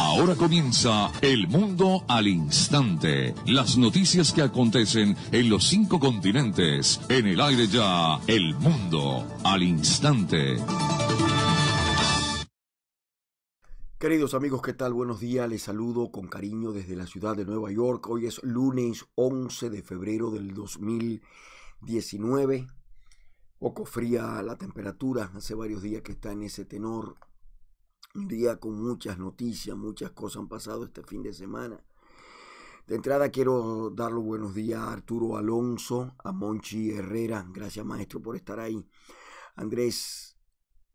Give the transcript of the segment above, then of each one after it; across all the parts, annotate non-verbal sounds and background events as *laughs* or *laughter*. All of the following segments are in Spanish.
Ahora comienza El Mundo al Instante. Las noticias que acontecen en los cinco continentes. En el aire ya, El Mundo al Instante. Queridos amigos, ¿qué tal? Buenos días. Les saludo con cariño desde la ciudad de Nueva York. Hoy es lunes 11 de febrero del 2019. Poco fría la temperatura. Hace varios días que está en ese tenor un día con muchas noticias, muchas cosas han pasado este fin de semana. De entrada quiero dar los buenos días a Arturo Alonso, a Monchi Herrera, gracias maestro por estar ahí. Andrés,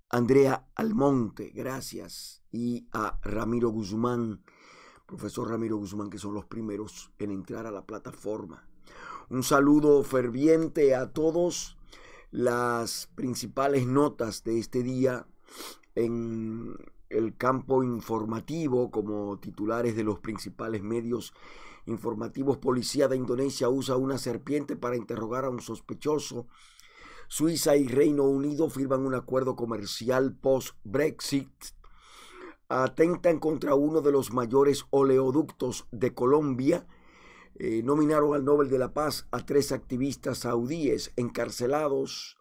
Andrea Almonte, gracias. Y a Ramiro Guzmán, profesor Ramiro Guzmán, que son los primeros en entrar a la plataforma. Un saludo ferviente a todos. Las principales notas de este día en el campo informativo como titulares de los principales medios informativos. Policía de Indonesia usa una serpiente para interrogar a un sospechoso. Suiza y Reino Unido firman un acuerdo comercial post-Brexit. Atentan contra uno de los mayores oleoductos de Colombia. Eh, nominaron al Nobel de la Paz a tres activistas saudíes encarcelados.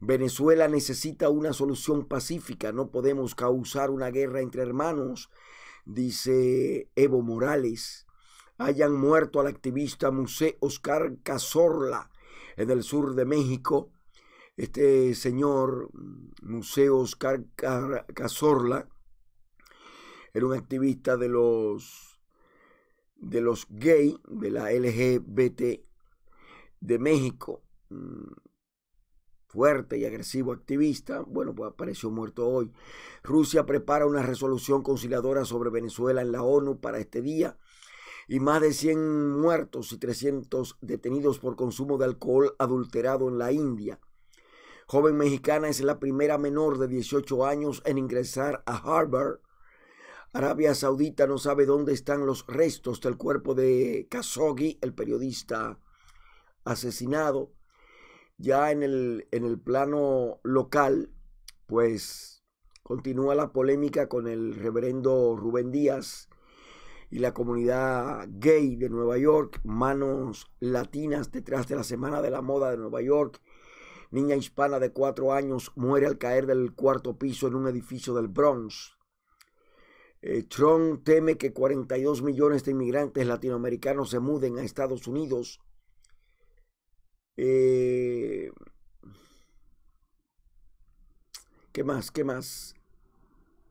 Venezuela necesita una solución pacífica, no podemos causar una guerra entre hermanos, dice Evo Morales. Hayan muerto al activista Museo Oscar Cazorla en el sur de México. Este señor, Museo Oscar Cazorla, era un activista de los, de los gay, de la LGBT de México mm, fuerte y agresivo activista, bueno, pues apareció muerto hoy. Rusia prepara una resolución conciliadora sobre Venezuela en la ONU para este día y más de 100 muertos y 300 detenidos por consumo de alcohol adulterado en la India. Joven mexicana es la primera menor de 18 años en ingresar a Harvard. Arabia Saudita no sabe dónde están los restos del cuerpo de Khashoggi, el periodista asesinado. Ya en el, en el plano local, pues continúa la polémica con el reverendo Rubén Díaz y la comunidad gay de Nueva York, manos latinas detrás de la Semana de la Moda de Nueva York. Niña hispana de cuatro años muere al caer del cuarto piso en un edificio del Bronx. Eh, Trump teme que 42 millones de inmigrantes latinoamericanos se muden a Estados Unidos eh, ¿Qué más? ¿Qué más?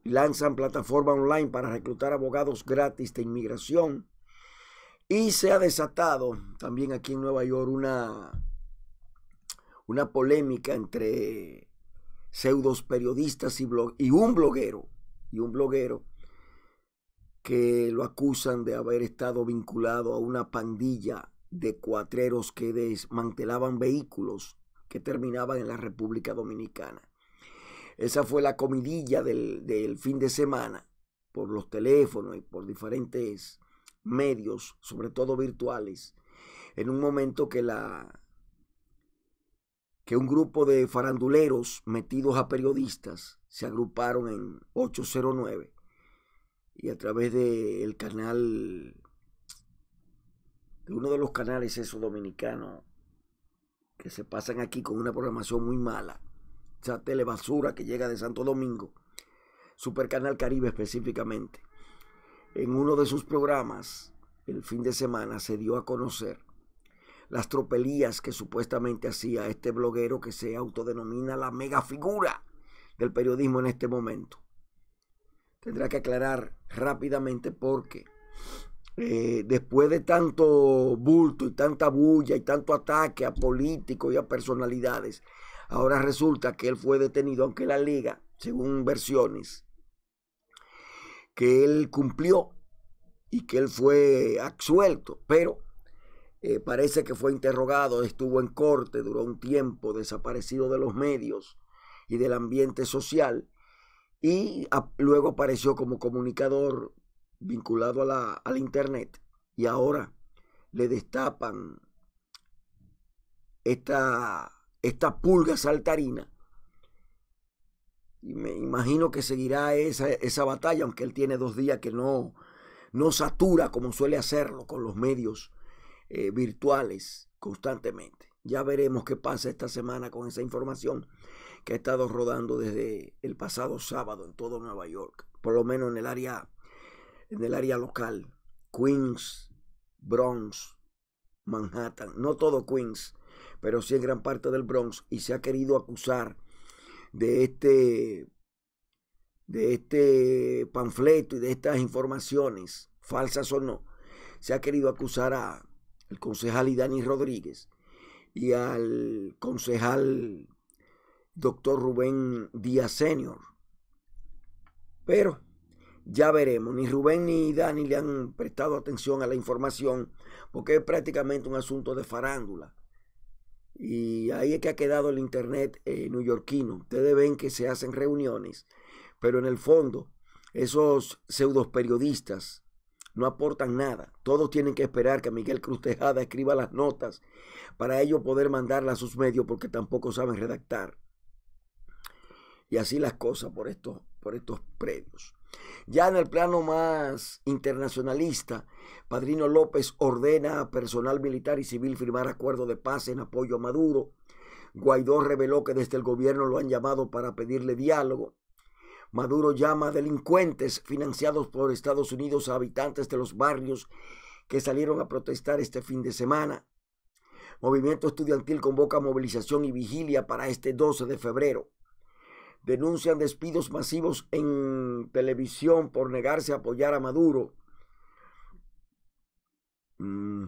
Lanzan plataforma online para reclutar abogados gratis de inmigración. Y se ha desatado también aquí en Nueva York una, una polémica entre pseudos periodistas y, y un bloguero. Y un bloguero que lo acusan de haber estado vinculado a una pandilla de cuatreros que desmantelaban vehículos que terminaban en la República Dominicana. Esa fue la comidilla del, fin de semana por los teléfonos y por diferentes medios, sobre todo virtuales, en un momento que la que un grupo de faranduleros metidos a periodistas se agruparon en 809 y a través del canal de uno de los canales esos dominicanos que se pasan aquí con una programación muy mala, esa telebasura que llega de Santo Domingo, Super Canal Caribe específicamente, en uno de sus programas el fin de semana se dio a conocer las tropelías que supuestamente hacía este bloguero que se autodenomina la mega figura del periodismo en este momento. Tendrá que aclarar rápidamente porque eh, después de tanto bulto y tanta bulla y tanto ataque a políticos y a personalidades, ahora resulta que él fue detenido, aunque la liga, según versiones, que él cumplió y que él fue absuelto, pero eh, parece que fue interrogado, estuvo en corte, duró un tiempo desaparecido de los medios y del ambiente social, y luego apareció como comunicador vinculado a la, al Internet y ahora le destapan esta, esta pulga saltarina. Y me imagino que seguirá esa, batalla, aunque él tiene dos días que no, no satura como suele hacerlo con los medios eh, virtuales constantemente. Ya veremos qué pasa esta semana con esa información que ha estado rodando desde el pasado sábado en todo Nueva York, por lo menos en el área en el área local, Queens, Bronx, Manhattan, no todo Queens, pero sí en gran parte del Bronx, y se ha querido acusar de este, de este panfleto y de estas informaciones, falsas o no, se ha querido acusar al concejal Idani Rodríguez y al concejal doctor Rubén Díaz Senior. Pero ya veremos. Ni Rubén ni Dani le han prestado atención a la información porque es prácticamente un asunto de farándula. Y ahí es que ha quedado el Internet eh, neoyorquino. Ustedes ven que se hacen reuniones, pero en el fondo esos pseudos periodistas no aportan nada. Todos tienen que esperar que Miguel Cruz Tejada escriba las notas para ellos poder mandarlas a sus medios porque tampoco saben redactar. Y así las cosas por estos, por estos predios. Ya en el plano más internacionalista, Padrino López ordena a personal militar y civil firmar acuerdo de paz en apoyo a Maduro. Guaidó reveló que desde el gobierno lo han llamado para pedirle diálogo. Maduro llama a delincuentes financiados por Estados Unidos a habitantes de los barrios que salieron a protestar este fin de semana. Movimiento Estudiantil convoca movilización y vigilia para este 12 de febrero denuncian despidos masivos en televisión por negarse a apoyar a Maduro. Mm,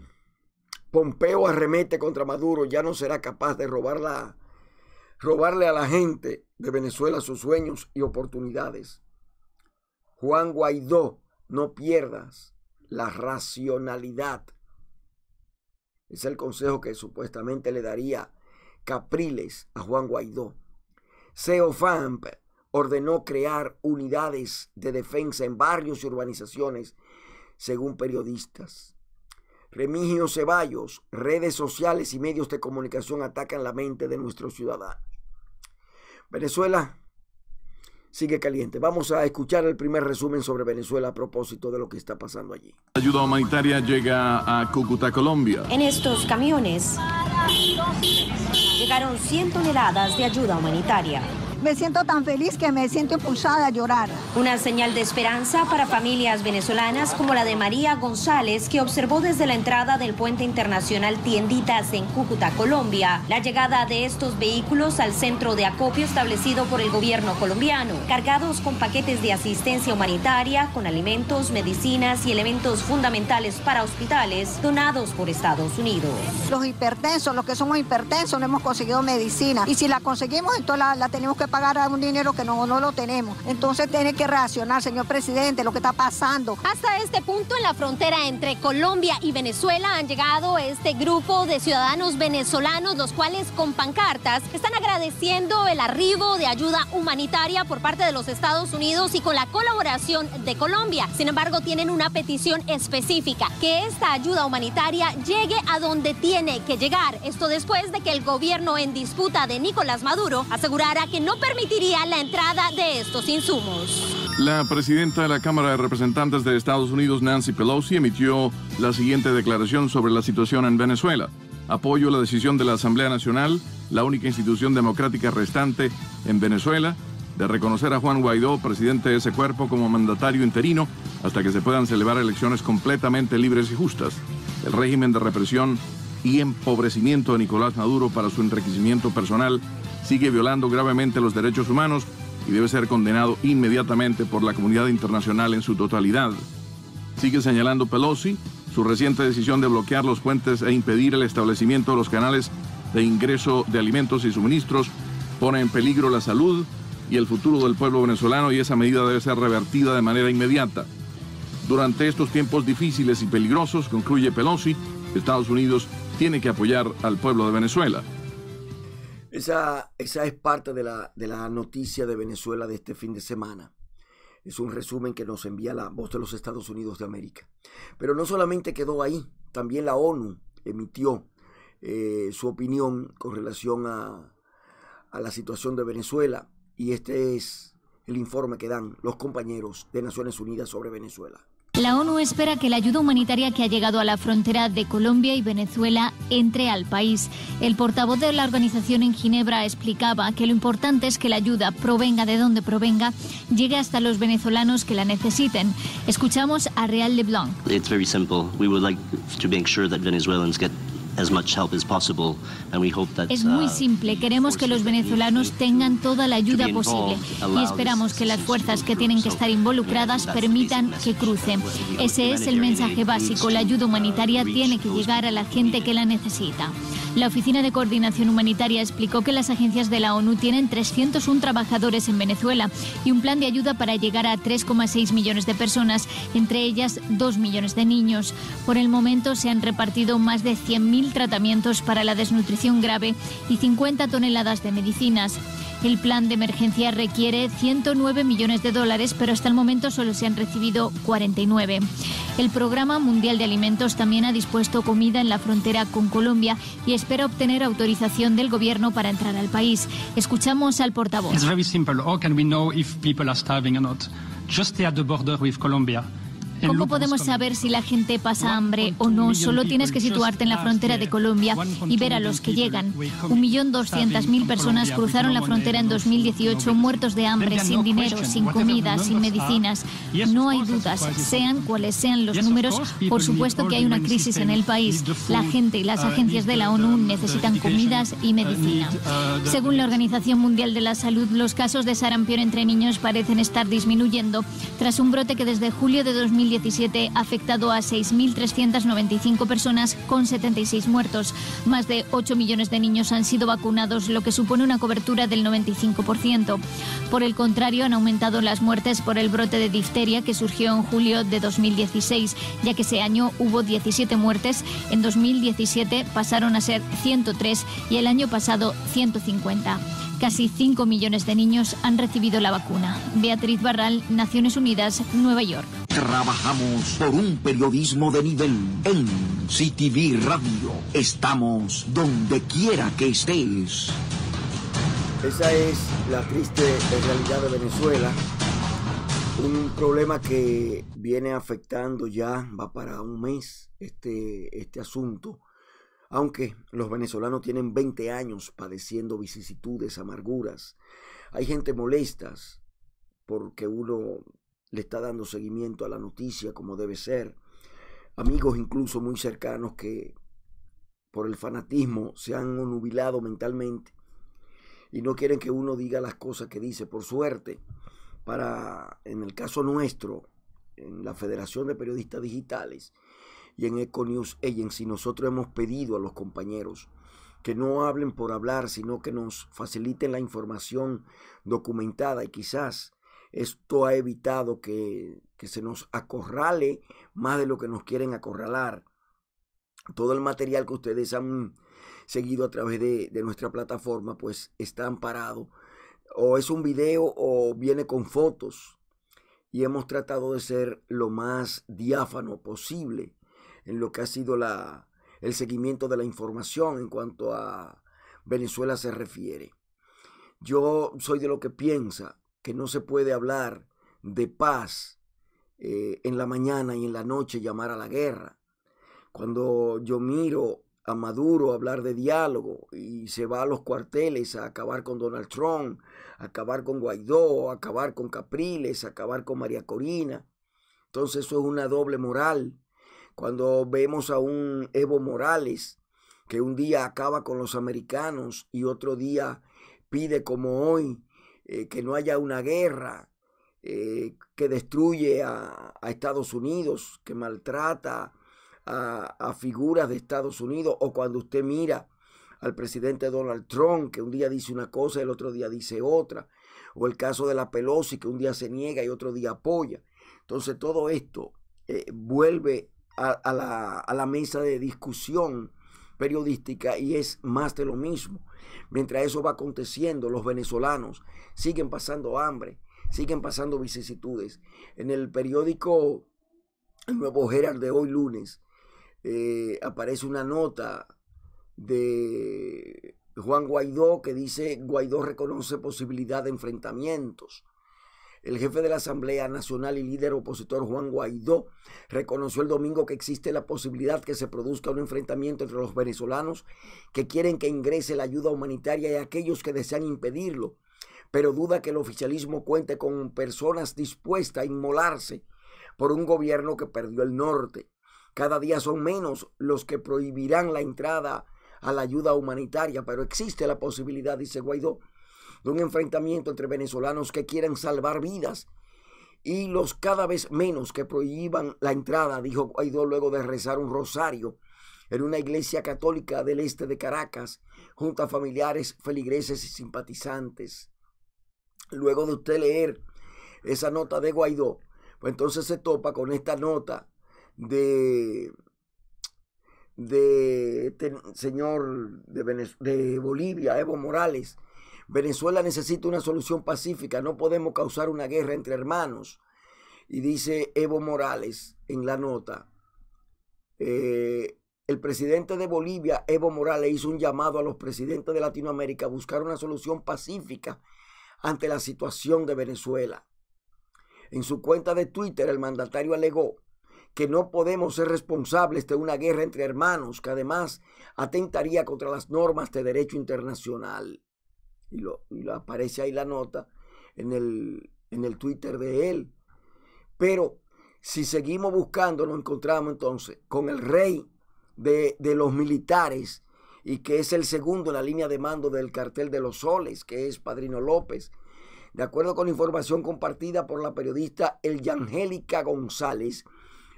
Pompeo arremete contra Maduro, ya no será capaz de robarle a la gente de Venezuela sus sueños y oportunidades. Juan Guaidó, no pierdas la racionalidad. Es el consejo que supuestamente le daría Capriles a Juan Guaidó. Seofamp ordenó crear unidades de defensa en barrios y urbanizaciones, según periodistas. Remigio Ceballos, redes sociales y medios de comunicación atacan la mente de nuestros ciudadanos. Venezuela sigue caliente. Vamos a escuchar el primer resumen sobre Venezuela a propósito de lo que está pasando allí. Ayuda humanitaria llega a Cúcuta, Colombia. En estos camiones Llegaron 100 toneladas de ayuda humanitaria. Me siento tan feliz que me siento impulsada a llorar. Una señal de esperanza para familias venezolanas como la de María González, que observó desde la entrada del puente internacional Tienditas en Cúcuta, Colombia, la llegada de estos vehículos al centro de acopio establecido por el gobierno colombiano, cargados con paquetes de asistencia humanitaria, con alimentos, medicinas y elementos fundamentales para hospitales donados por Estados Unidos. Los hipertensos, los que somos hipertensos, no hemos conseguido medicina y si la conseguimos, entonces la, la tenemos que pagar un dinero que no, no lo tenemos. Entonces tiene que reaccionar, señor presidente, lo que está pasando. Hasta este punto en la frontera entre Colombia y Venezuela han llegado este grupo de ciudadanos venezolanos, los cuales con pancartas están agradeciendo el arribo de ayuda humanitaria por parte de los Estados Unidos y con la colaboración de Colombia. Sin embargo, tienen una petición específica, que esta ayuda humanitaria llegue a donde tiene que llegar. Esto después de que el gobierno en disputa de Nicolás Maduro asegurara que no permitiría la entrada de estos insumos. La presidenta de la Cámara de Representantes de Estados Unidos, Nancy Pelosi, emitió la siguiente declaración sobre la situación en Venezuela. Apoyo la decisión de la Asamblea Nacional, la única institución democrática restante en Venezuela, de reconocer a Juan Guaidó, presidente de ese cuerpo, como mandatario interino hasta que se puedan celebrar elecciones completamente libres y justas. El régimen de represión y empobrecimiento de Nicolás Maduro para su enriquecimiento personal sigue violando gravemente los derechos humanos y debe ser condenado inmediatamente por la comunidad internacional en su totalidad. Sigue señalando Pelosi su reciente decisión de bloquear los puentes e impedir el establecimiento de los canales de ingreso de alimentos y suministros pone en peligro la salud y el futuro del pueblo venezolano y esa medida debe ser revertida de manera inmediata. Durante estos tiempos difíciles y peligrosos, concluye Pelosi, Estados Unidos tiene que apoyar al pueblo de Venezuela. Esa, esa es parte de la, de la noticia de Venezuela de este fin de semana. Es un resumen que nos envía la voz de los Estados Unidos de América. Pero no solamente quedó ahí, también la ONU emitió eh, su opinión con relación a la situación de Venezuela y este es el informe que dan los compañeros de Naciones Unidas sobre Venezuela. La ONU espera que la ayuda humanitaria que ha llegado a la frontera de Colombia y Venezuela entre al país. El portavoz de la organización en Ginebra explicaba que lo importante es que la ayuda, provenga de donde provenga, llegue hasta los venezolanos que la necesiten. Escuchamos a Real Leblanc. Es muy uh, simple, queremos que los venezolanos tengan toda la ayuda posible y esperamos que las fuerzas que tienen que estar involucradas permitan que crucen. Ese es el mensaje básico, la ayuda uh, humanitaria tiene que llegar a la gente que la necesita. La Oficina de Coordinación Humanitaria explicó que las agencias de la ONU tienen 301 trabajadores en Venezuela y un plan de ayuda para llegar a 3,6 millones de personas, entre ellas 2 millones de niños. Por el momento se han repartido más de 100.000 tratamientos para la desnutrición grave y 50 toneladas de medicinas. El plan de emergencia requiere 109 millones de dólares, pero hasta el momento solo se han recibido 49. El Programa Mundial de Alimentos también ha dispuesto comida en la frontera con Colombia y espera obtener autorización del gobierno para entrar al país. Escuchamos al portavoz. It's very simple. How can we know if people are starving or not? Just at the border with Colombia. ¿Cómo podemos saber si la gente pasa hambre o no? Solo tienes que situarte en la frontera de Colombia y ver a los que llegan. Un millón doscientas mil personas cruzaron la frontera en 2018 muertos de hambre, sin dinero, sin comida, sin medicinas. No hay dudas, sean cuales sean los números, por supuesto que hay una crisis en el país. La gente y las uh, agencias de la ONU necesitan comidas y uh, medicina. Uh, Según la Organización Mundial de la Salud, los casos de sarampión entre niños parecen estar disminuyendo tras un brote que desde julio de 2018 2017 afectado a 6.395 personas con 76 muertos. Más de 8 millones de niños han sido vacunados, lo que supone una cobertura del 95%. Por el contrario, han aumentado las muertes por el brote de difteria que surgió en julio de 2016, ya que ese año hubo 17 muertes, en 2017 pasaron a ser 103 y el año pasado 150. Casi 5 millones de niños han recibido la vacuna. Beatriz Barral, Naciones Unidas, Nueva York. Trabajamos por un periodismo de nivel en CTV Radio. Estamos donde quiera que estés. Esa es la triste realidad de Venezuela. Un problema que viene afectando ya, va para un mes, este, este asunto aunque los venezolanos tienen 20 años padeciendo vicisitudes, amarguras, hay gente molestas porque uno le está dando seguimiento a la noticia como debe ser. Amigos incluso muy cercanos que por el fanatismo se han onubilado mentalmente y no quieren que uno diga las cosas que dice. Por suerte, para en el caso nuestro, en la Federación de Periodistas Digitales, y en Econius Agency nosotros hemos pedido a los compañeros que no hablen por hablar, sino que nos faciliten la información documentada y quizás esto ha evitado que, se nos acorrale más de lo que nos quieren acorralar. Todo el material que ustedes han seguido a través de, de nuestra plataforma pues está amparado o es un video o viene con fotos y hemos tratado de ser lo más diáfano posible en lo que ha sido la, el seguimiento de la información en cuanto a Venezuela se refiere. Yo soy de lo que piensa que no se puede hablar de paz eh, en la mañana y en la noche llamar a la guerra. Cuando yo miro a Maduro hablar de diálogo y se va a los cuarteles a acabar con Donald Trump, a acabar con Guaidó, a acabar con Capriles, a acabar con María Corina. Entonces eso es una doble moral cuando vemos a un Evo Morales que un día acaba con los americanos y otro día pide como hoy eh, que no haya una guerra, eh, que destruye a, Estados Unidos, que maltrata a, figuras de Estados Unidos, o cuando usted mira al presidente Donald Trump, que un día dice una cosa y el otro día dice otra, o el caso de la Pelosi, que un día se niega y otro día apoya. Entonces todo esto eh, vuelve a, la, mesa de discusión periodística y es más de lo mismo. Mientras eso va aconteciendo, los venezolanos siguen pasando hambre, siguen pasando vicisitudes. En el periódico El Nuevo Herald de hoy lunes eh, aparece una nota de Juan Guaidó que dice Guaidó reconoce posibilidad de enfrentamientos. El jefe de la Asamblea Nacional y líder opositor Juan Guaidó reconoció el domingo que existe la posibilidad que se produzca un enfrentamiento entre los venezolanos que quieren que ingrese la ayuda humanitaria y aquellos que desean impedirlo, pero duda que el oficialismo cuente con personas dispuestas a inmolarse por un gobierno que perdió el norte. Cada día son menos los que prohibirán la entrada a la ayuda humanitaria, pero existe la posibilidad, dice Guaidó, de un enfrentamiento entre venezolanos que quieran salvar vidas y los cada vez menos que prohíban la entrada, dijo Guaidó luego de rezar un rosario en una iglesia católica del este de Caracas, junto a familiares, feligreses y simpatizantes. Luego de usted leer esa nota de Guaidó, pues entonces se topa con esta nota de de este señor de, de Bolivia, Evo Morales, Venezuela necesita una solución pacífica, no podemos causar una guerra entre hermanos. Y dice Evo Morales en la nota, eh, el presidente de Bolivia, Evo Morales, hizo un llamado a los presidentes de Latinoamérica a buscar una solución pacífica ante la situación de Venezuela. En su cuenta de Twitter, el mandatario alegó que no podemos ser responsables de una guerra entre hermanos que además atentaría contra las normas de derecho internacional y, lo, aparece ahí la nota en el, Twitter de él. Pero si seguimos buscando, nos encontramos entonces con el rey de, los militares y que es el segundo en la línea de mando del cartel de los soles, que es Padrino López. De acuerdo con información compartida por la periodista Yangélica González,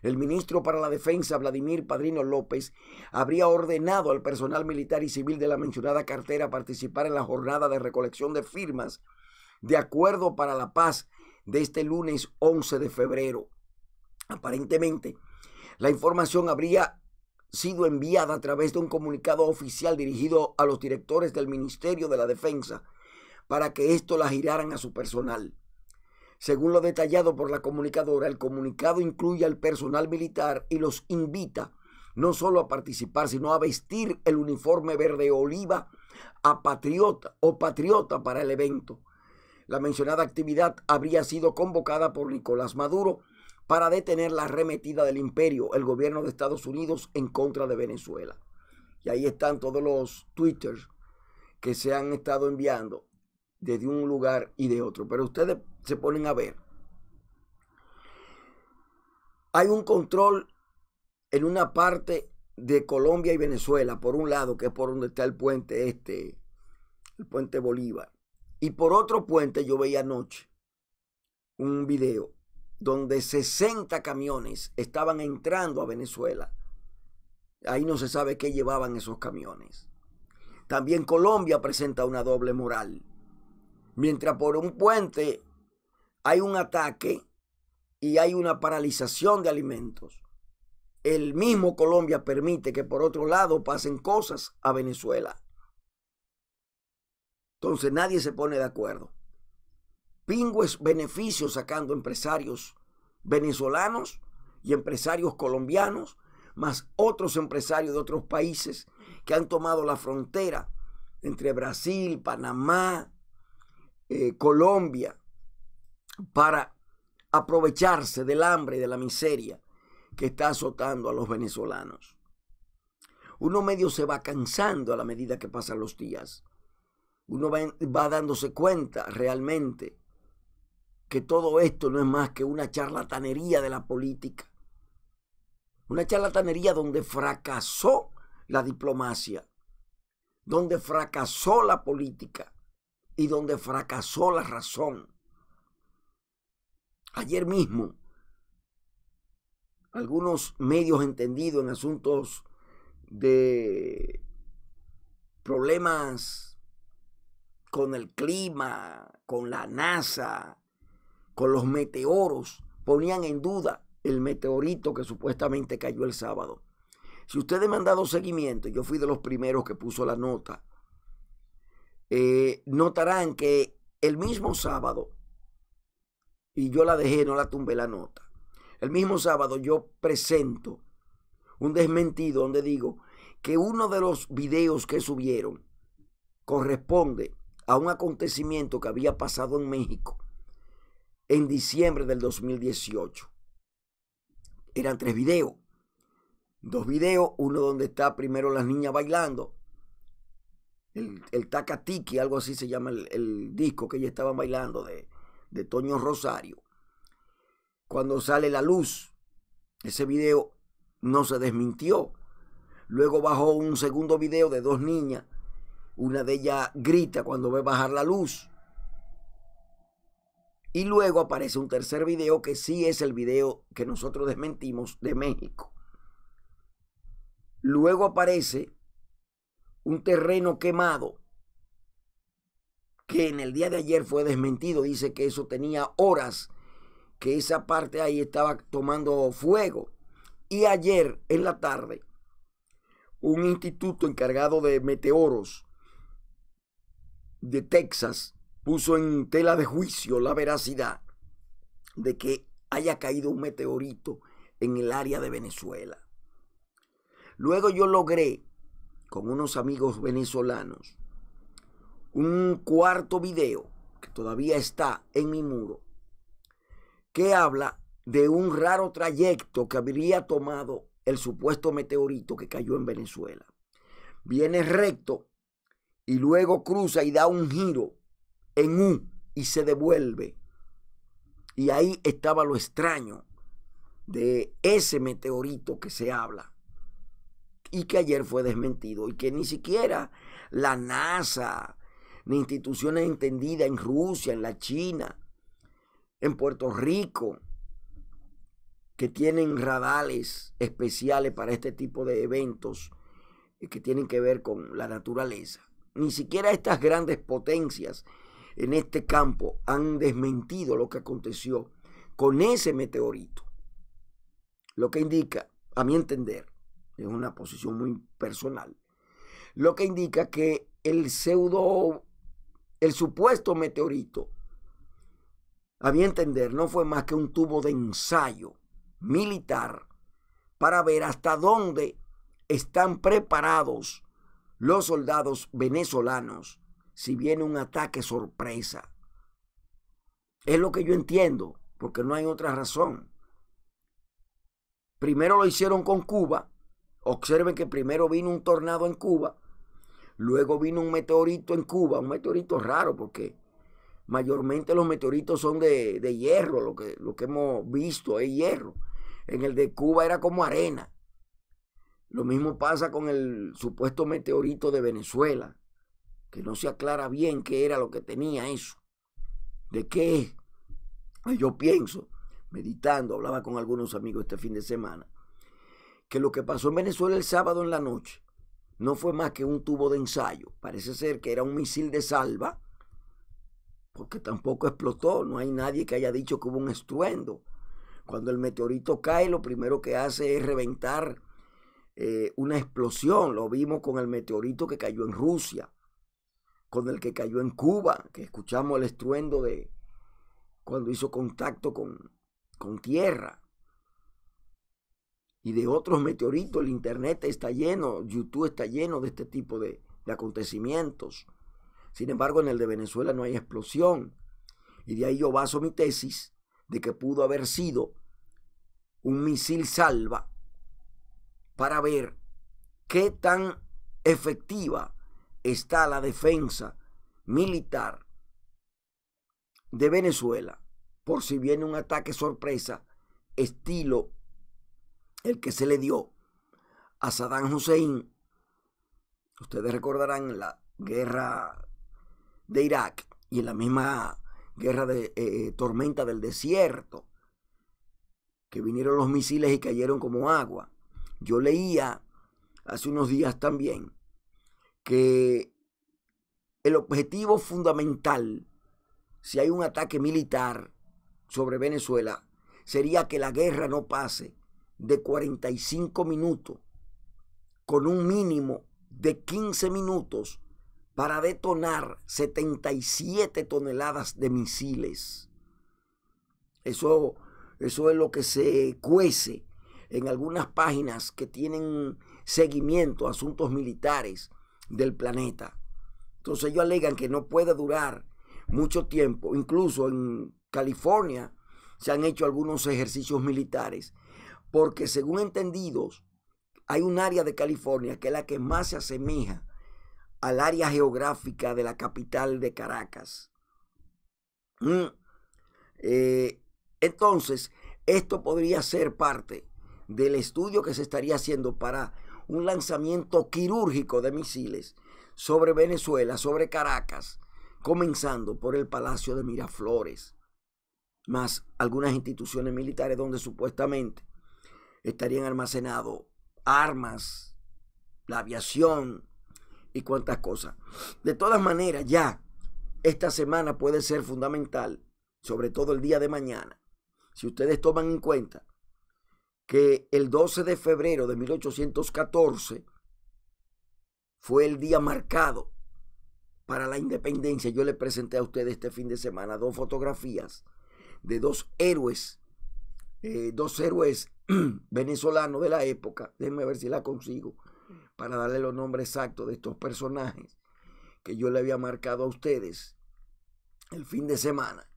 el ministro para la Defensa, Vladimir Padrino López, habría ordenado al personal militar y civil de la mencionada cartera participar en la jornada de recolección de firmas de acuerdo para la paz de este lunes 11 de febrero. Aparentemente, la información habría sido enviada a través de un comunicado oficial dirigido a los directores del Ministerio de la Defensa para que esto la giraran a su personal. Según lo detallado por la comunicadora, el comunicado incluye al personal militar y los invita no solo a participar, sino a vestir el uniforme verde oliva a patriota o patriota para el evento. La mencionada actividad habría sido convocada por Nicolás Maduro para detener la arremetida del imperio, el gobierno de Estados Unidos en contra de Venezuela. Y ahí están todos los twitters que se han estado enviando desde un lugar y de otro. Pero ustedes se ponen a ver. Hay un control en una parte de Colombia y Venezuela, por un lado, que es por donde está el puente este, el puente Bolívar. Y por otro puente yo veía anoche un video donde 60 camiones estaban entrando a Venezuela. Ahí no se sabe qué llevaban esos camiones. También Colombia presenta una doble moral. Mientras por un puente hay un ataque y hay una paralización de alimentos. El mismo Colombia permite que por otro lado pasen cosas a Venezuela. Entonces nadie se pone de acuerdo. Pingües beneficios beneficio sacando empresarios venezolanos y empresarios colombianos, más otros empresarios de otros países que han tomado la frontera entre Brasil, Panamá, eh, Colombia, para aprovecharse del hambre y de la miseria que está azotando a los venezolanos. Uno medio se va cansando a la medida que pasan los días. Uno va, dándose cuenta realmente que todo esto no es más que una charlatanería de la política. Una charlatanería donde fracasó la diplomacia, donde fracasó la política y donde fracasó la razón Ayer mismo, algunos medios entendidos en asuntos de problemas con el clima, con la NASA, con los meteoros, ponían en duda el meteorito que supuestamente cayó el sábado. Si ustedes me han dado seguimiento, yo fui de los primeros que puso la nota, eh, notarán que el mismo sábado y yo la dejé, no la tumbé la nota. El mismo sábado yo presento un desmentido donde digo que uno de los videos que subieron corresponde a un acontecimiento que había pasado en México en diciembre del 2018. Eran tres videos. Dos videos, uno donde está primero las niñas bailando, el, el Takatiki, algo así se llama el, el disco que ellas estaban bailando de, de Toño Rosario, cuando sale la luz, ese video no se desmintió. Luego bajó un segundo video de dos niñas. Una de ellas grita cuando ve bajar la luz. Y luego aparece un tercer video que sí es el video que nosotros desmentimos de México. Luego aparece un terreno quemado que en el día de ayer fue desmentido. Dice que eso tenía horas, que esa parte ahí estaba tomando fuego. Y ayer en la tarde, un instituto encargado de meteoros de Texas puso en tela de juicio la veracidad de que haya caído un meteorito en el área de Venezuela. Luego yo logré, con unos amigos venezolanos, un cuarto video que todavía está en mi muro, que habla de un raro trayecto que habría tomado el supuesto meteorito que cayó en Venezuela. Viene recto y luego cruza y da un giro en U y se devuelve. Y ahí estaba lo extraño de ese meteorito que se habla y que ayer fue desmentido y que ni siquiera la NASA ni instituciones entendidas en Rusia, en la China, en Puerto Rico, que tienen radales especiales para este tipo de eventos eh, que tienen que ver con la naturaleza. Ni siquiera estas grandes potencias en este campo han desmentido lo que aconteció con ese meteorito. Lo que indica, a mi entender, es una posición muy personal, lo que indica que el pseudo el supuesto meteorito, a mi entender, no fue más que un tubo de ensayo militar para ver hasta dónde están preparados los soldados venezolanos si viene un ataque sorpresa. Es lo que yo entiendo, porque no hay otra razón. Primero lo hicieron con Cuba. Observen que primero vino un tornado en Cuba Luego vino un meteorito en Cuba, un meteorito raro porque mayormente los meteoritos son de, hierro, lo que, lo que hemos visto es hierro. En el de Cuba era como arena. Lo mismo pasa con el supuesto meteorito de Venezuela, que no se aclara bien qué era lo que tenía eso. ¿De qué pues Yo pienso, meditando, hablaba con algunos amigos este fin de semana, que lo que pasó en Venezuela el sábado en la noche no fue más que un tubo de ensayo. Parece ser que era un misil de salva, porque tampoco explotó. No hay nadie que haya dicho que hubo un estruendo. Cuando el meteorito cae, lo primero que hace es reventar eh, una explosión. Lo vimos con el meteorito que cayó en Rusia, con el que cayó en Cuba, que escuchamos el estruendo de cuando hizo contacto con, con tierra y de otros meteoritos. El Internet está lleno, YouTube está lleno de este tipo de, acontecimientos. Sin embargo, en el de Venezuela no hay explosión. Y de ahí yo baso mi tesis de que pudo haber sido un misil salva para ver qué tan efectiva está la defensa militar de Venezuela por si viene un ataque sorpresa estilo el que se le dio a Saddam Hussein. Ustedes recordarán la guerra de Irak y en la misma guerra de eh, eh, tormenta del desierto, que vinieron los misiles y cayeron como agua. Yo leía hace unos días también que el objetivo fundamental, si hay un ataque militar sobre Venezuela, sería que la guerra no pase de 45 minutos con un mínimo de 15 minutos para detonar 77 toneladas de misiles. Eso, eso es lo que se cuece en algunas páginas que tienen seguimiento a asuntos militares del planeta. Entonces ellos alegan que no puede durar mucho tiempo. Incluso en California se han hecho algunos ejercicios militares porque según entendidos, hay un área de California que es la que más se asemeja al área geográfica de la capital de Caracas. Mm. Eh, entonces, esto podría ser parte del estudio que se estaría haciendo para un lanzamiento quirúrgico de misiles sobre Venezuela, sobre Caracas, comenzando por el Palacio de Miraflores, más algunas instituciones militares donde supuestamente estarían almacenados armas, la aviación y cuantas cosas. De todas maneras, ya esta semana puede ser fundamental, sobre todo el día de mañana, si ustedes toman en cuenta que el 12 de febrero de 1814 fue el día marcado para la independencia. Yo le presenté a ustedes este fin de semana dos fotografías de dos héroes, eh, dos héroes *clears throat* venezolano de la época, déjenme ver si la consigo, para darle los nombres exactos de estos personajes que yo le había marcado a ustedes el fin de semana,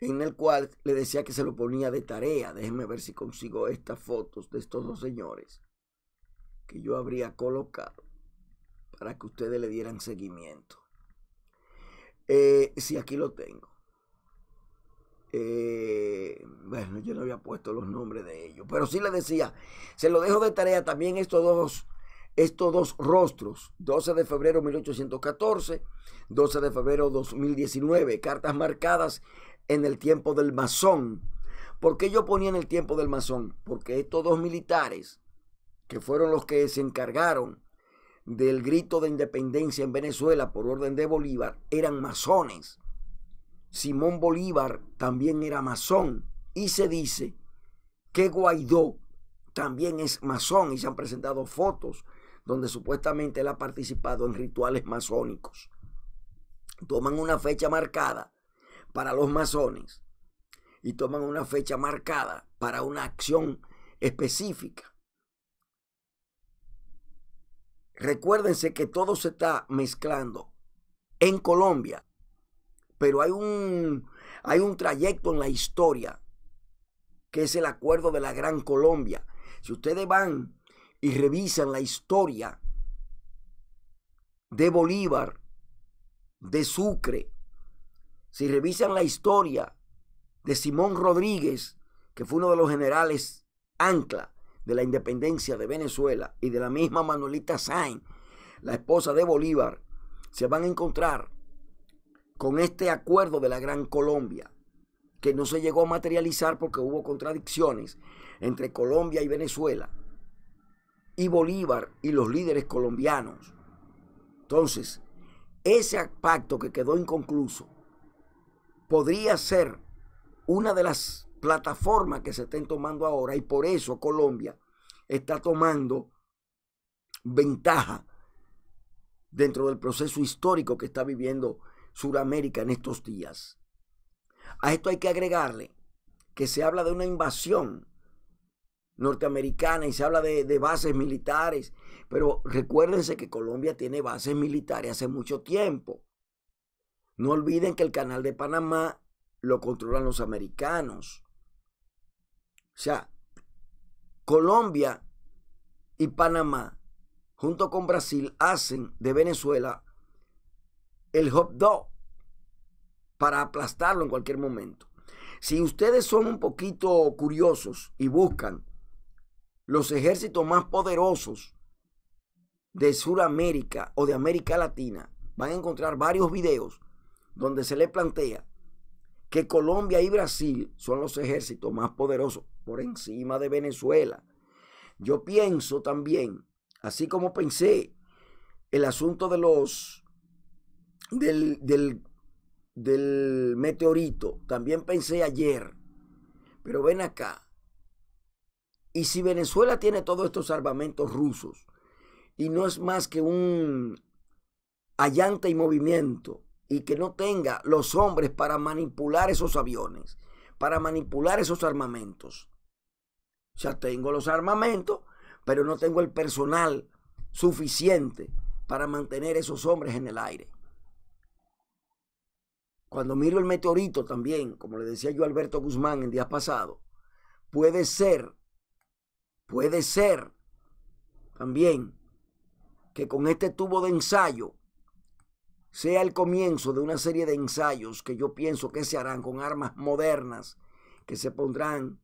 en el cual le decía que se lo ponía de tarea. Déjenme ver si consigo estas fotos de estos dos señores que yo habría colocado para que ustedes le dieran seguimiento. Eh, si aquí lo tengo. Eh, bueno, yo no había puesto los nombres de ellos, pero sí le decía, se lo dejo de tarea también estos dos, estos dos rostros, 12 de febrero 1814, 12 de febrero 2019, cartas marcadas en el tiempo del masón. ¿Por qué yo ponía en el tiempo del masón? Porque estos dos militares, que fueron los que se encargaron del grito de independencia en Venezuela por orden de Bolívar, eran masones. Simón Bolívar también era masón y se dice que Guaidó también es masón y se han presentado fotos donde supuestamente él ha participado en rituales masónicos. Toman una fecha marcada para los masones y toman una fecha marcada para una acción específica. Recuérdense que todo se está mezclando en Colombia pero hay un, hay un trayecto en la historia que es el acuerdo de la Gran Colombia. Si ustedes van y revisan la historia de Bolívar, de Sucre, si revisan la historia de Simón Rodríguez, que fue uno de los generales ancla de la independencia de Venezuela, y de la misma Manuelita Sainz, la esposa de Bolívar, se van a encontrar con este acuerdo de la Gran Colombia, que no se llegó a materializar porque hubo contradicciones entre Colombia y Venezuela, y Bolívar y los líderes colombianos. Entonces, ese pacto que quedó inconcluso podría ser una de las plataformas que se estén tomando ahora y por eso Colombia está tomando ventaja dentro del proceso histórico que está viviendo Suramérica en estos días. A esto hay que agregarle que se habla de una invasión norteamericana y se habla de, de, bases militares, pero recuérdense que Colombia tiene bases militares hace mucho tiempo. No olviden que el canal de Panamá lo controlan los americanos. O sea, Colombia y Panamá, junto con Brasil, hacen de Venezuela el hop dog para aplastarlo en cualquier momento. Si ustedes son un poquito curiosos y buscan los ejércitos más poderosos de Sudamérica o de América Latina, van a encontrar varios videos donde se le plantea que Colombia y Brasil son los ejércitos más poderosos por encima de Venezuela. Yo pienso también, así como pensé el asunto de los del, del, meteorito, también pensé ayer, pero ven acá. Y si Venezuela tiene todos estos armamentos rusos y no es más que un allante y movimiento y que no tenga los hombres para manipular esos aviones, para manipular esos armamentos. Ya tengo los armamentos, pero no tengo el personal suficiente para mantener esos hombres en el aire. Cuando miro el meteorito también, como le decía yo a Alberto Guzmán el día pasado, puede ser, puede ser también que con este tubo de ensayo sea el comienzo de una serie de ensayos que yo pienso que se harán con armas modernas que se pondrán,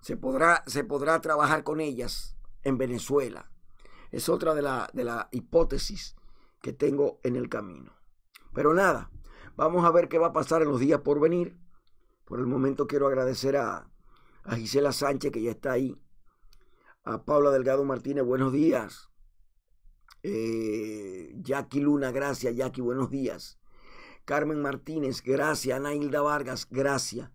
se podrá, se podrá trabajar con ellas en Venezuela. Es otra de las de la hipótesis que tengo en el camino. Pero nada, vamos a ver qué va a pasar en los días por venir. Por el momento quiero agradecer a, a Gisela Sánchez, que ya está ahí. A Paula Delgado Martínez, buenos días. Eh, Jackie Luna, gracias. Jackie, buenos días. Carmen Martínez, gracias. Ana Hilda Vargas, gracias.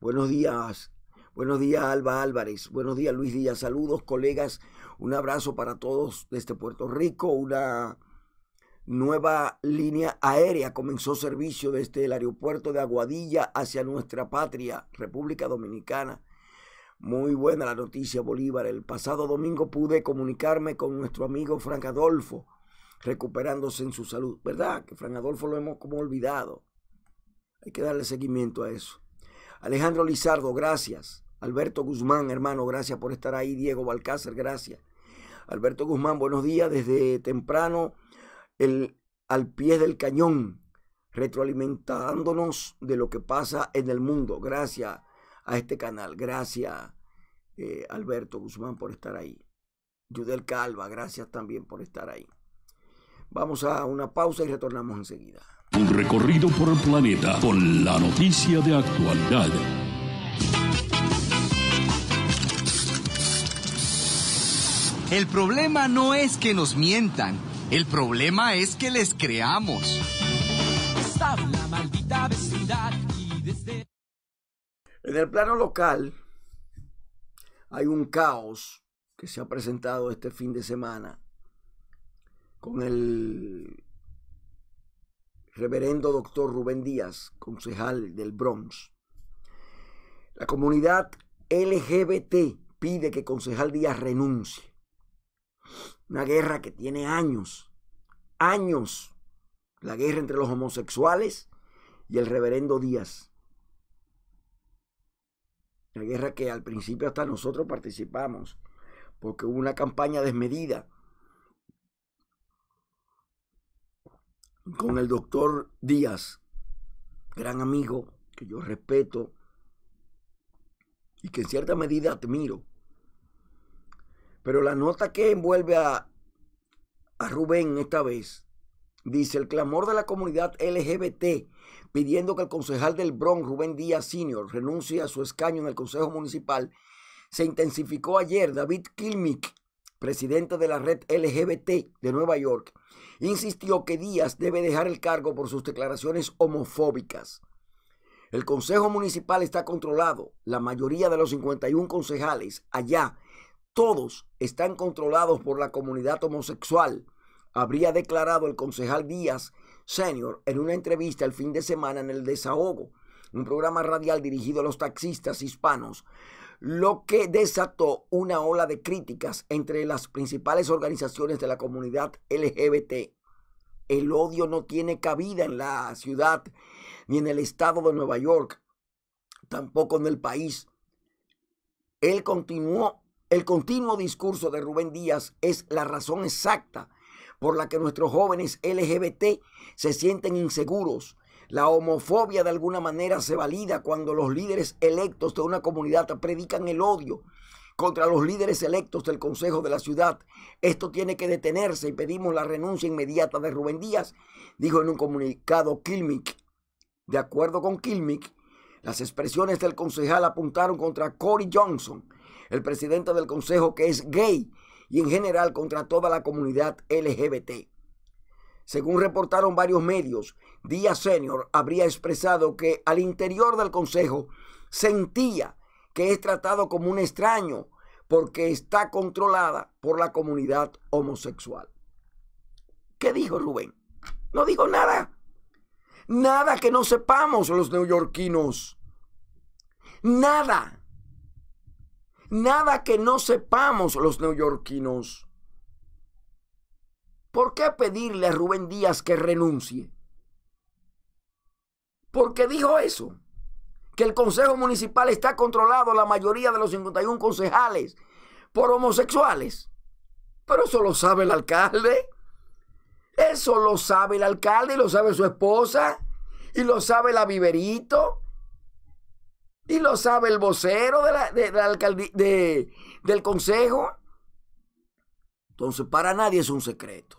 Buenos días. Buenos días, Alba Álvarez. Buenos días, Luis Díaz. Saludos, colegas. Un abrazo para todos desde Puerto Rico. Una nueva línea aérea comenzó servicio desde el aeropuerto de Aguadilla hacia nuestra patria, República Dominicana. Muy buena la noticia, Bolívar. El pasado domingo pude comunicarme con nuestro amigo Frank Adolfo, recuperándose en su salud. ¿Verdad? Que Frank Adolfo lo hemos como olvidado. Hay que darle seguimiento a eso. Alejandro Lizardo, gracias. Alberto Guzmán, hermano, gracias por estar ahí. Diego Balcácer, gracias. Alberto Guzmán, buenos días. Desde temprano el, al pie del cañón, retroalimentándonos de lo que pasa en el mundo. Gracias a este canal, gracias eh, Alberto Guzmán por estar ahí. Yudel Calva, gracias también por estar ahí. Vamos a una pausa y retornamos enseguida. Un recorrido por el planeta con la noticia de actualidad. El problema no es que nos mientan el problema es que les creamos. En el plano local hay un caos que se ha presentado este fin de semana con el reverendo doctor Rubén Díaz, concejal del Bronx. La comunidad LGBT pide que concejal Díaz renuncie. Una guerra que tiene años, años. La guerra entre los homosexuales y el reverendo Díaz. La guerra que al principio hasta nosotros participamos, porque hubo una campaña desmedida con el doctor Díaz, gran amigo que yo respeto y que en cierta medida admiro. Pero la nota que envuelve a, Rubén esta vez dice el clamor de la comunidad LGBT pidiendo que el concejal del Bronx, Rubén Díaz Sr., renuncie a su escaño en el Consejo Municipal, se intensificó ayer. David Kilmick, presidente de la red LGBT de Nueva York, insistió que Díaz debe dejar el cargo por sus declaraciones homofóbicas. El Consejo Municipal está controlado, la mayoría de los 51 concejales allá todos están controlados por la comunidad homosexual, habría declarado el concejal Díaz Senior en una entrevista el fin de semana en El Desahogo, un programa radial dirigido a los taxistas hispanos, lo que desató una ola de críticas entre las principales organizaciones de la comunidad LGBT. El odio no tiene cabida en la ciudad ni en el estado de Nueva York, tampoco en el país. Él continuó el continuo discurso de Rubén Díaz es la razón exacta por la que nuestros jóvenes LGBT se sienten inseguros. La homofobia de alguna manera se valida cuando los líderes electos de una comunidad predican el odio contra los líderes electos del Consejo de la Ciudad. Esto tiene que detenerse y pedimos la renuncia inmediata de Rubén Díaz, dijo en un comunicado Kilmick. De acuerdo con Kilmick, las expresiones del concejal apuntaron contra Cory Johnson, el presidente del consejo que es gay y en general contra toda la comunidad LGBT. Según reportaron varios medios, Díaz Senior habría expresado que al interior del consejo sentía que es tratado como un extraño porque está controlada por la comunidad homosexual. ¿Qué dijo Rubén? No dijo nada. Nada que no sepamos los neoyorquinos. Nada nada que no sepamos los neoyorquinos. ¿Por qué pedirle a Rubén Díaz que renuncie? Porque dijo eso, que el Consejo Municipal está controlado, la mayoría de los 51 concejales, por homosexuales. Pero eso lo sabe el alcalde. Eso lo sabe el alcalde y lo sabe su esposa y lo sabe la Viverito y lo sabe el vocero de la, del consejo. Entonces, para nadie es un secreto.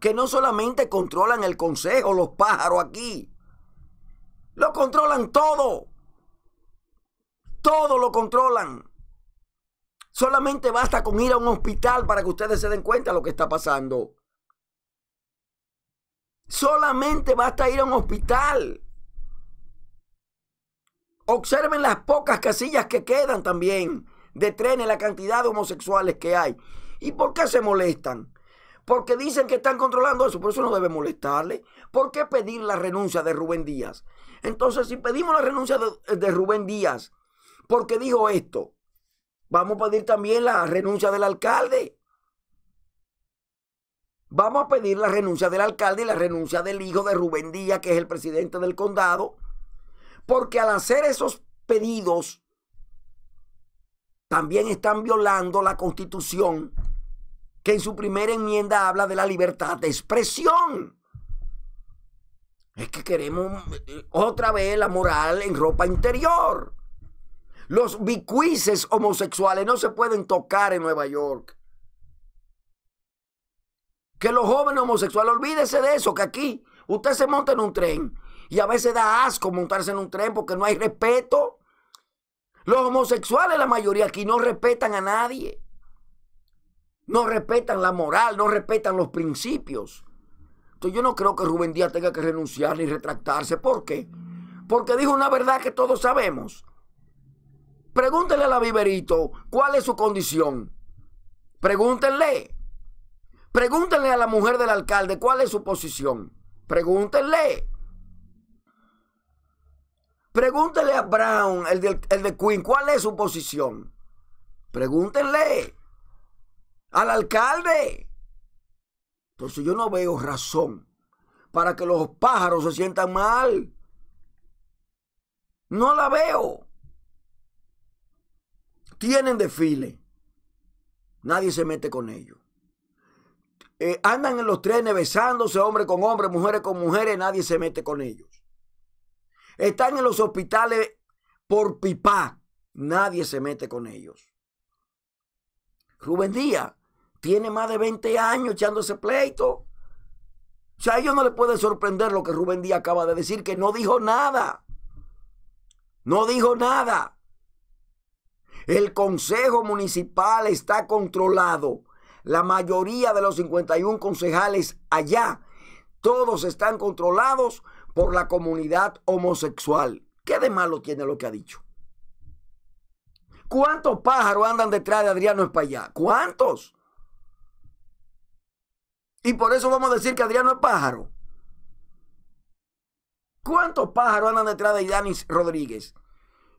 Que no solamente controlan el consejo, los pájaros aquí. Lo controlan todo. Todo lo controlan. Solamente basta con ir a un hospital para que ustedes se den cuenta de lo que está pasando. Solamente basta ir a un hospital. Observen las pocas casillas que quedan también. de trenes, la cantidad de homosexuales que hay. ¿Y por qué se molestan? Porque dicen que están controlando eso, por eso no debe molestarle. ¿Por qué pedir la renuncia de Rubén Díaz? Entonces, si pedimos la renuncia de, de Rubén Díaz, porque dijo esto, vamos a pedir también la renuncia del alcalde. Vamos a pedir la renuncia del alcalde y la renuncia del hijo de Rubén Díaz, que es el presidente del condado porque al hacer esos pedidos, también están violando la constitución que en su primera enmienda habla de la libertad de expresión. Es que queremos eh, otra vez la moral en ropa interior. Los bicuices homosexuales no se pueden tocar en Nueva York. Que los jóvenes homosexuales, olvídese de eso, que aquí usted se monta en un tren y a veces da asco montarse en un tren porque no hay respeto. Los homosexuales, la mayoría aquí, no respetan a nadie. No respetan la moral, no respetan los principios. Entonces yo no creo que Rubén Díaz tenga que renunciar ni retractarse. ¿Por qué? Porque dijo una verdad que todos sabemos. Pregúntenle a la Viverito cuál es su condición. Pregúntenle. Pregúntenle a la mujer del alcalde cuál es su posición. Pregúntenle. Pregúntele a Brown, el de, Queen, cuál es su posición. Pregúntenle al alcalde. Entonces pues yo no veo razón para que los pájaros se sientan mal. No la veo. Tienen desfile. Nadie se mete con ellos. Eh, andan en los trenes besándose hombre con hombre, mujeres con mujeres, nadie se mete con ellos. Están en los hospitales por pipa. Nadie se mete con ellos. Rubén Díaz tiene más de 20 años echándose pleito. O sea, a ellos no les puede sorprender lo que Rubén Díaz acaba de decir, que no dijo nada. No dijo nada. El Consejo Municipal está controlado. La mayoría de los 51 concejales allá, todos están controlados por la comunidad homosexual. ¿Qué de malo tiene lo que ha dicho? ¿Cuántos pájaros andan detrás de Adriano Espaillá? ¿Cuántos? Y por eso vamos a decir que Adriano es pájaro. ¿Cuántos pájaros andan detrás de Idanis Rodríguez?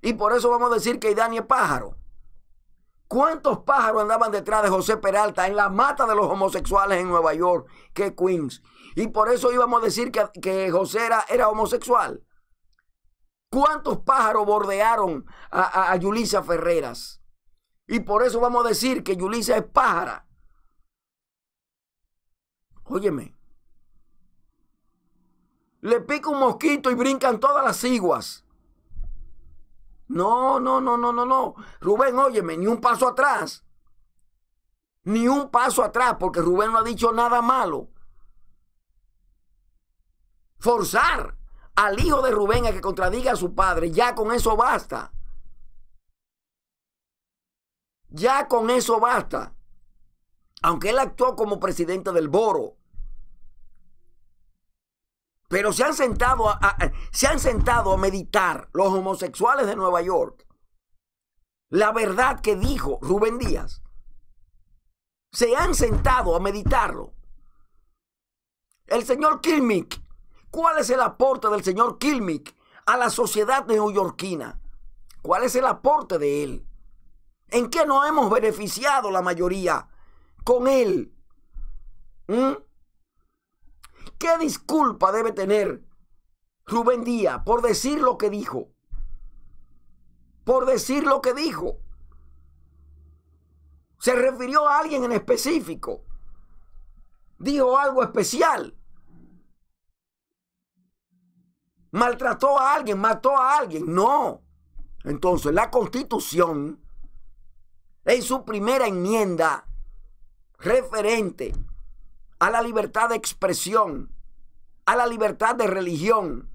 Y por eso vamos a decir que Idani es pájaro. ¿Cuántos pájaros andaban detrás de José Peralta en la mata de los homosexuales en Nueva York? ¿Qué Queens? y por eso íbamos a decir que, José era, homosexual. ¿Cuántos pájaros bordearon a, a, Yulisa Ferreras? Y por eso vamos a decir que Yulisa es pájara. Óyeme. Le pica un mosquito y brincan todas las iguas. No, no, no, no, no, no. Rubén, óyeme, ni un paso atrás. Ni un paso atrás, porque Rubén no ha dicho nada malo forzar al hijo de Rubén a que contradiga a su padre. Ya con eso basta. Ya con eso basta. Aunque él actuó como presidente del Boro. Pero se han sentado a, se han sentado a meditar los homosexuales de Nueva York. La verdad que dijo Rubén Díaz. Se han sentado a meditarlo. El señor Kilmick ¿Cuál es el aporte del señor Kilmick a la sociedad neoyorquina? ¿Cuál es el aporte de él? ¿En qué nos hemos beneficiado la mayoría con él? ¿Mm? ¿Qué disculpa debe tener Rubén Díaz por decir lo que dijo? Por decir lo que dijo. Se refirió a alguien en específico. Dijo algo especial. maltrató a alguien, mató a alguien. No. Entonces la constitución, en su primera enmienda referente a la libertad de expresión, a la libertad de religión,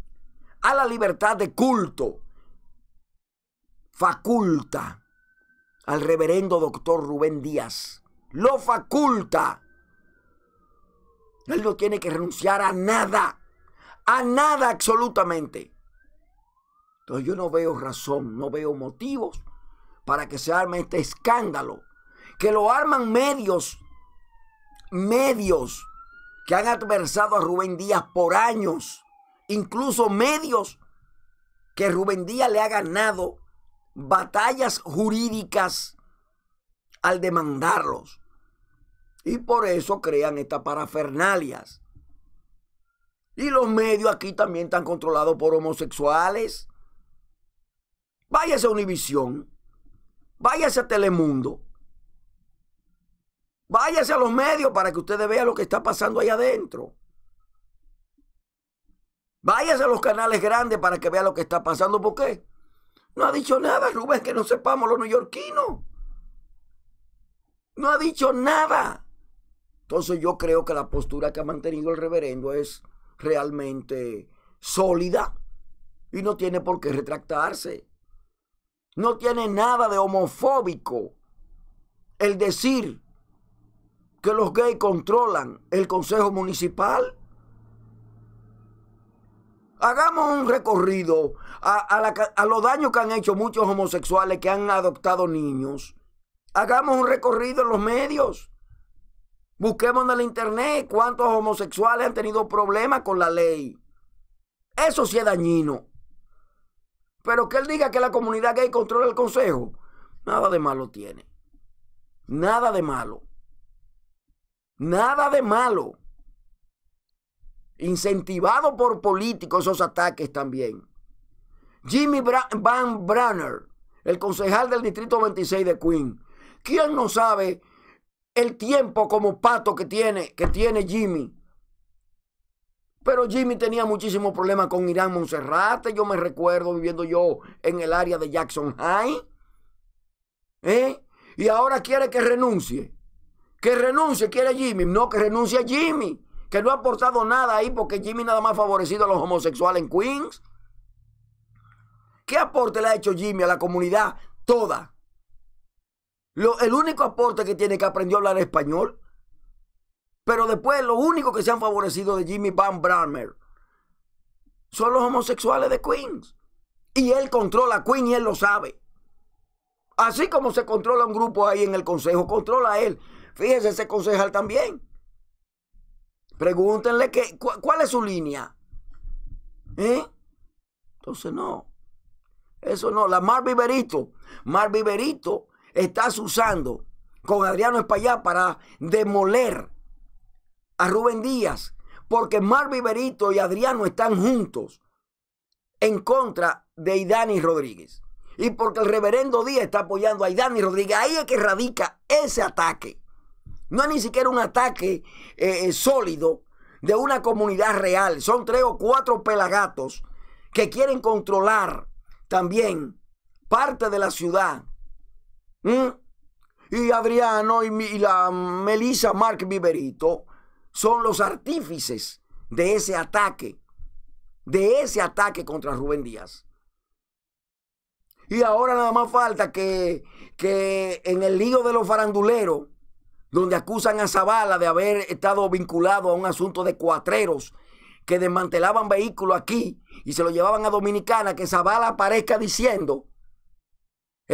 a la libertad de culto, faculta al reverendo doctor Rubén Díaz. Lo faculta. Él no tiene que renunciar a nada a nada absolutamente. Entonces yo no veo razón, no veo motivos para que se arme este escándalo, que lo arman medios, medios que han adversado a Rubén Díaz por años, incluso medios que Rubén Díaz le ha ganado batallas jurídicas al demandarlos. Y por eso crean estas parafernalias. Y los medios aquí también están controlados por homosexuales. Váyase a Univisión. Váyase a Telemundo. Váyase a los medios para que ustedes vean lo que está pasando ahí adentro. Váyase a los canales grandes para que vean lo que está pasando. ¿Por qué? No ha dicho nada, Rubén, que no sepamos los neoyorquinos. No ha dicho nada. Entonces yo creo que la postura que ha mantenido el reverendo es realmente sólida y no tiene por qué retractarse. No tiene nada de homofóbico el decir que los gays controlan el Consejo Municipal. Hagamos un recorrido a, los daños que han hecho muchos homosexuales que han adoptado niños. Hagamos un recorrido en los medios. Busquemos en el internet cuántos homosexuales han tenido problemas con la ley. Eso sí es dañino. Pero que él diga que la comunidad gay controla el consejo, nada de malo tiene. Nada de malo. Nada de malo. Incentivado por políticos esos ataques también. Jimmy Van Branner, el concejal del Distrito 26 de Queen. ¿Quién no sabe el tiempo como pato que tiene, que tiene Jimmy. Pero Jimmy tenía muchísimos problemas con Irán Monserrate. Yo me recuerdo viviendo yo en el área de Jackson High. ¿Eh? Y ahora quiere que renuncie. Que renuncie, quiere Jimmy. No, que renuncie a Jimmy. Que no ha aportado nada ahí porque Jimmy nada más ha favorecido a los homosexuales en Queens. ¿Qué aporte le ha hecho Jimmy a la comunidad toda? el único aporte que tiene que aprendió a hablar español. Pero después lo único que se han favorecido de Jimmy Van Bramer son los homosexuales de Queens. Y él controla a Queen y él lo sabe. Así como se controla un grupo ahí en el consejo, controla a él. Fíjese ese concejal también. Pregúntenle cuál es su línea. ¿Eh? Entonces no. Eso no. La Mar Viverito. Mar Viverito estás usando con Adriano Espaillá para demoler a Rubén Díaz, porque Mar Viverito y Adriano están juntos en contra de Idani Rodríguez. Y porque el reverendo Díaz está apoyando a Idani Rodríguez, ahí es que radica ese ataque. No es ni siquiera un ataque eh, eh, sólido de una comunidad real. Son tres o cuatro pelagatos que quieren controlar también parte de la ciudad ¿Mm? Y Adriano y, la Melissa Mark Viverito son los artífices de ese ataque, de ese ataque contra Rubén Díaz. Y ahora nada más falta que, que en el lío de los faranduleros, donde acusan a Zavala de haber estado vinculado a un asunto de cuatreros que desmantelaban vehículos aquí y se lo llevaban a Dominicana, que Zavala aparezca diciendo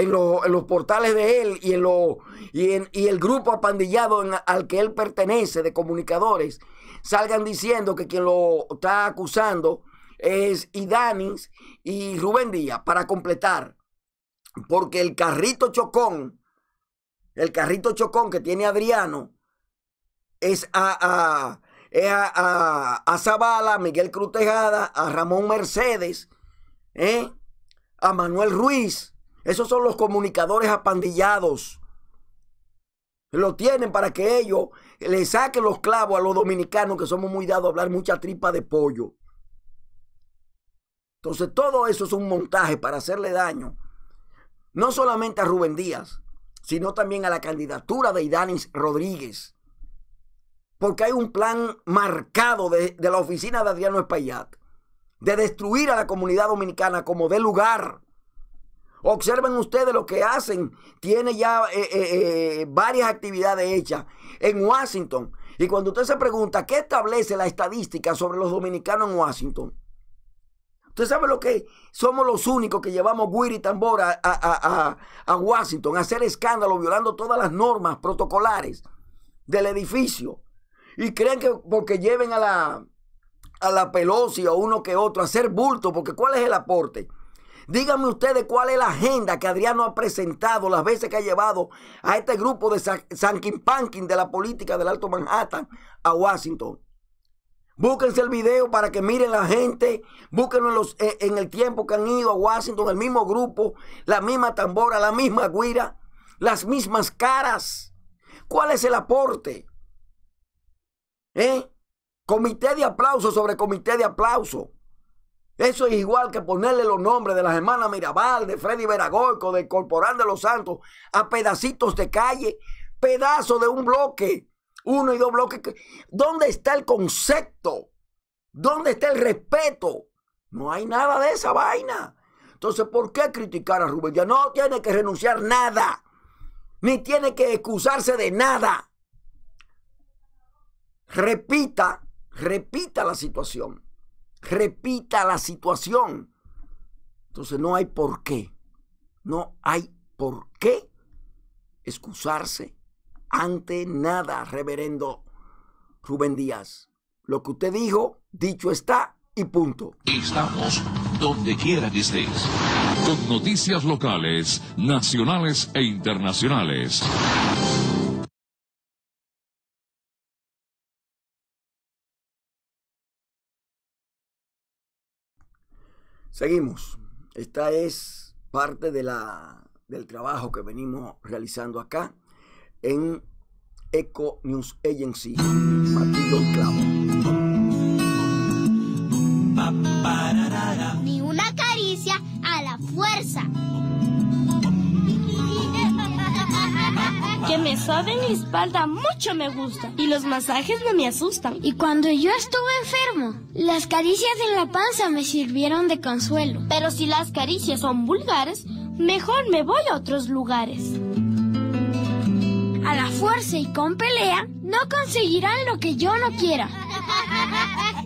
en, los portales de él y, en lo, y, el grupo apandillado al que él pertenece de comunicadores salgan diciendo que quien lo está acusando es Idanis y Rubén Díaz para completar. Porque el carrito chocón, el carrito chocón que tiene Adriano es a, a a, Zavala, Miguel Cruz Tejada, a Ramón Mercedes, ¿eh? a Manuel Ruiz, esos son los comunicadores apandillados. Lo tienen para que ellos le saquen los clavos a los dominicanos que somos muy dados a hablar mucha tripa de pollo. Entonces todo eso es un montaje para hacerle daño, no solamente a Rubén Díaz, sino también a la candidatura de Idanis Rodríguez. Porque hay un plan marcado de, la oficina de Adriano Espaillat de destruir a la comunidad dominicana como de lugar. Observen ustedes lo que hacen. Tiene ya eh, eh, eh, varias actividades hechas en Washington. Y cuando usted se pregunta, ¿qué establece la estadística sobre los dominicanos en Washington? Usted sabe lo que somos los únicos que llevamos guiri y tambor a, a Washington a hacer escándalo violando todas las normas protocolares del edificio. Y creen que porque lleven a la, a la Pelosi o uno que otro a hacer bulto, porque ¿cuál es el aporte? Díganme ustedes cuál es la agenda que Adriano ha presentado, las veces que ha llevado a este grupo de Sankin Pankin de la política del Alto Manhattan a Washington. Búsquense el video para que miren la gente. Búsquenlo en, eh, en, el tiempo que han ido a Washington, el mismo grupo, la misma tambora, la misma guira, las mismas caras. ¿Cuál es el aporte? ¿Eh? Comité de aplauso sobre comité de aplauso. Eso es igual que ponerle los nombres de las hermanas Mirabal, de Freddy Veragorco, del Corporal de los Santos, a pedacitos de calle, pedazo de un bloque, uno y dos bloques. ¿Dónde está el concepto? ¿Dónde está el respeto? No hay nada de esa vaina. Entonces, ¿por qué criticar a Rubén? Ya no tiene que renunciar nada, ni tiene que excusarse de nada. Repita, repita la situación repita la situación. Entonces no hay por qué, no hay por qué excusarse ante nada, reverendo Rubén Díaz. Lo que usted dijo, dicho está y punto. Estamos donde quiera que estés. Con noticias locales, nacionales e internacionales. Seguimos. Esta es parte de la, del trabajo que venimos realizando acá en Eco News Agency. Clavo. Ni una caricia a la fuerza. que me en la espalda mucho me gusta y los masajes no me asustan. Y cuando yo estuve enfermo, las caricias en la panza me sirvieron de consuelo. Pero si las caricias son vulgares, mejor me voy a otros lugares a la fuerza y con pelea, no conseguirán lo que yo no quiera.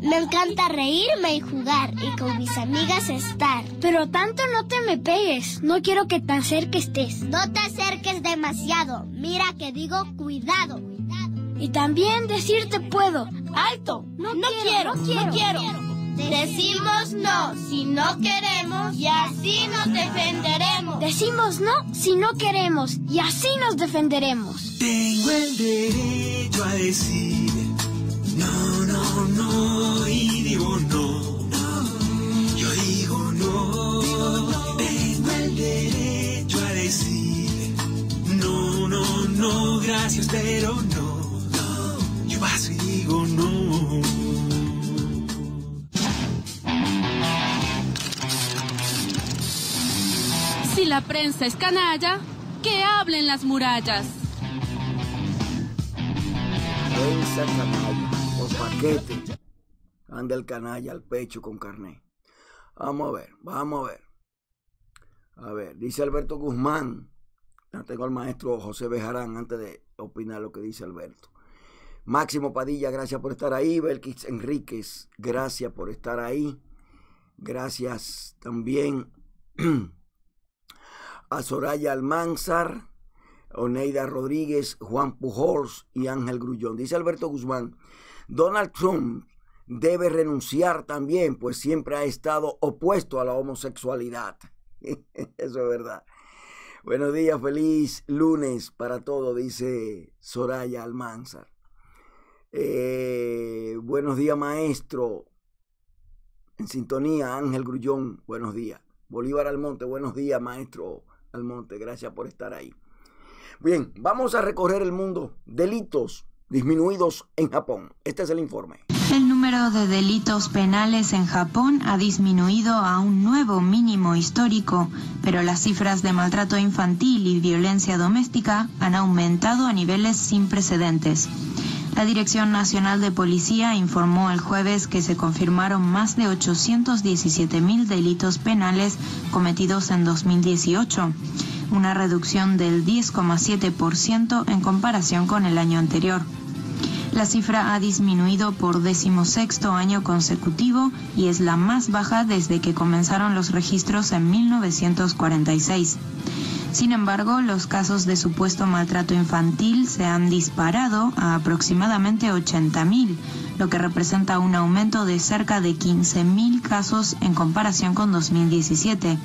Me encanta reírme y jugar y con mis amigas estar. Pero tanto no te me pegues, no quiero que tan cerca estés. No te acerques demasiado, mira que digo cuidado. Y también decirte puedo, alto, no, No quiero. No quiero. Decimos no si no queremos y así nos defenderemos. Decimos no si no queremos y así nos defenderemos. Tengo el derecho a decir no, no, no y digo no. Yo digo no. Tengo el derecho a decir no, no, no, gracias, pero no. no. Yo paso y digo no. Y la prensa es canalla, que hablen las murallas. Prensa canalla, paquete. Anda el canalla al pecho con carné. Vamos a ver, vamos a ver. A ver, dice Alberto Guzmán. Tengo al maestro José Bejarán antes de opinar lo que dice Alberto. Máximo Padilla, gracias por estar ahí. Belkis Enríquez, gracias por estar ahí. Gracias también *clears throat* a Soraya Almanzar, Oneida Rodríguez, Juan Pujols y Ángel Grullón. Dice Alberto Guzmán, Donald Trump debe renunciar también, pues siempre ha estado opuesto a la homosexualidad. *laughs* Eso es verdad. Buenos días, feliz lunes para todos, dice Soraya Almanzar. Eh, buenos días, maestro. En sintonía, Ángel Grullón, buenos días. Bolívar Almonte, buenos días, maestro al monte. Gracias por estar ahí. Bien, vamos a recorrer el mundo. Delitos disminuidos en Japón. Este es el informe. El número de delitos penales en Japón ha disminuido a un nuevo mínimo histórico, pero las cifras de maltrato infantil y violencia doméstica han aumentado a niveles sin precedentes. La Dirección Nacional de Policía informó el jueves que se confirmaron más de 817 mil delitos penales cometidos en 2018, una reducción del 10,7% en comparación con el año anterior. La cifra ha disminuido por decimosexto año consecutivo y es la más baja desde que comenzaron los registros en 1946. Sin embargo, los casos de supuesto maltrato infantil se han disparado a aproximadamente 80.000, lo que representa un aumento de cerca de 15.000 casos en comparación con 2017.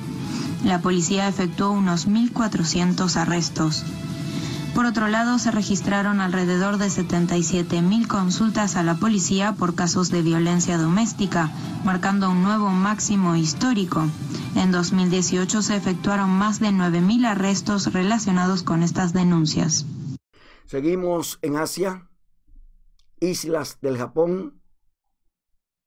La policía efectuó unos 1.400 arrestos. Por otro lado, se registraron alrededor de 77 mil consultas a la policía por casos de violencia doméstica, marcando un nuevo máximo histórico. En 2018 se efectuaron más de 9 mil arrestos relacionados con estas denuncias. Seguimos en Asia, islas del Japón,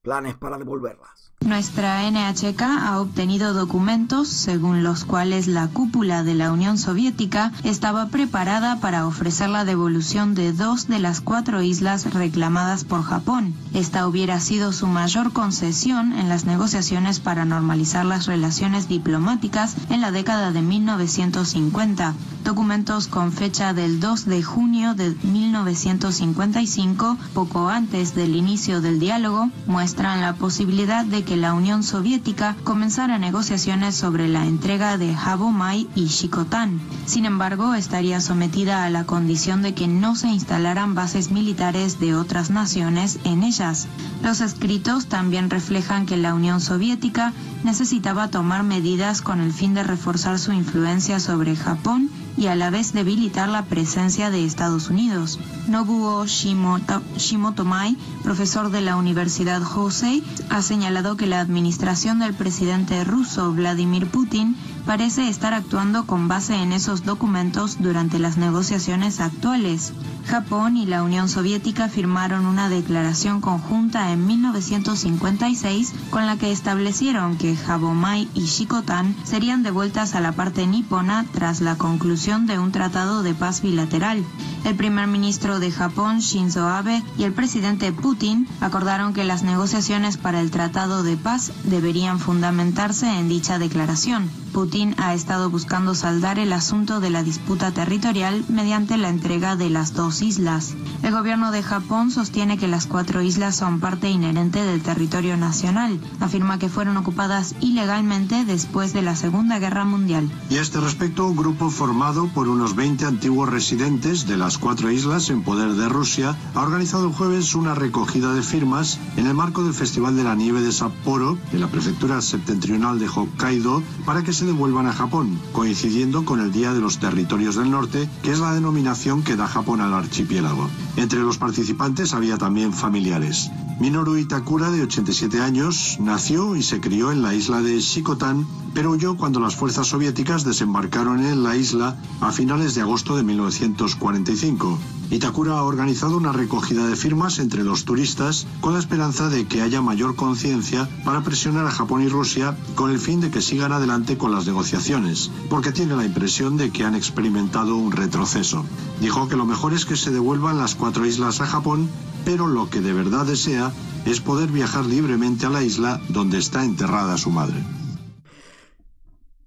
planes para devolverlas. Nuestra NHK ha obtenido documentos según los cuales la cúpula de la Unión Soviética estaba preparada para ofrecer la devolución de dos de las cuatro islas reclamadas por Japón. Esta hubiera sido su mayor concesión en las negociaciones para normalizar las relaciones diplomáticas en la década de 1950. Documentos con fecha del 2 de junio de 1955, poco antes del inicio del diálogo, muestran la posibilidad de que la Unión Soviética comenzara negociaciones sobre la entrega de Habomai y Shikotan. Sin embargo, estaría sometida a la condición de que no se instalaran bases militares de otras naciones en ellas. Los escritos también reflejan que la Unión Soviética necesitaba tomar medidas con el fin de reforzar su influencia sobre Japón y a la vez debilitar la presencia de Estados Unidos. Nobuo Shimotomai, profesor de la Universidad Hosei, ha señalado que la administración del presidente ruso Vladimir Putin parece estar actuando con base en esos documentos durante las negociaciones actuales. Japón y la Unión Soviética firmaron una declaración conjunta en 1956 con la que establecieron que Jabomai y Shikotan serían devueltas a la parte nipona tras la conclusión de un tratado de paz bilateral. El primer ministro de Japón, Shinzo Abe, y el presidente Putin acordaron que las negociaciones para el tratado de paz deberían fundamentarse en dicha declaración. Putin ha estado buscando saldar el asunto de la disputa territorial mediante la entrega de las dos islas. El gobierno de Japón sostiene que las cuatro islas son parte inherente del territorio nacional. Afirma que fueron ocupadas ilegalmente después de la Segunda Guerra Mundial. Y a este respecto, un grupo formado por unos 20 antiguos residentes de las cuatro islas en poder de Rusia ha organizado el jueves una recogida de firmas en el marco del Festival de la Nieve de Sapporo, en la prefectura septentrional de Hokkaido, para que se devuelva vuelvan a Japón, coincidiendo con el Día de los Territorios del Norte, que es la denominación que da Japón al archipiélago. Entre los participantes había también familiares. Minoru Itakura, de 87 años, nació y se crió en la isla de Shikotan, pero huyó cuando las fuerzas soviéticas desembarcaron en la isla a finales de agosto de 1945. Itakura ha organizado una recogida de firmas entre los turistas con la esperanza de que haya mayor conciencia para presionar a Japón y Rusia con el fin de que sigan adelante con las negociaciones, porque tiene la impresión de que han experimentado un retroceso. Dijo que lo mejor es que se devuelvan las cuatro islas a Japón, pero lo que de verdad desea es poder viajar libremente a la isla donde está enterrada su madre.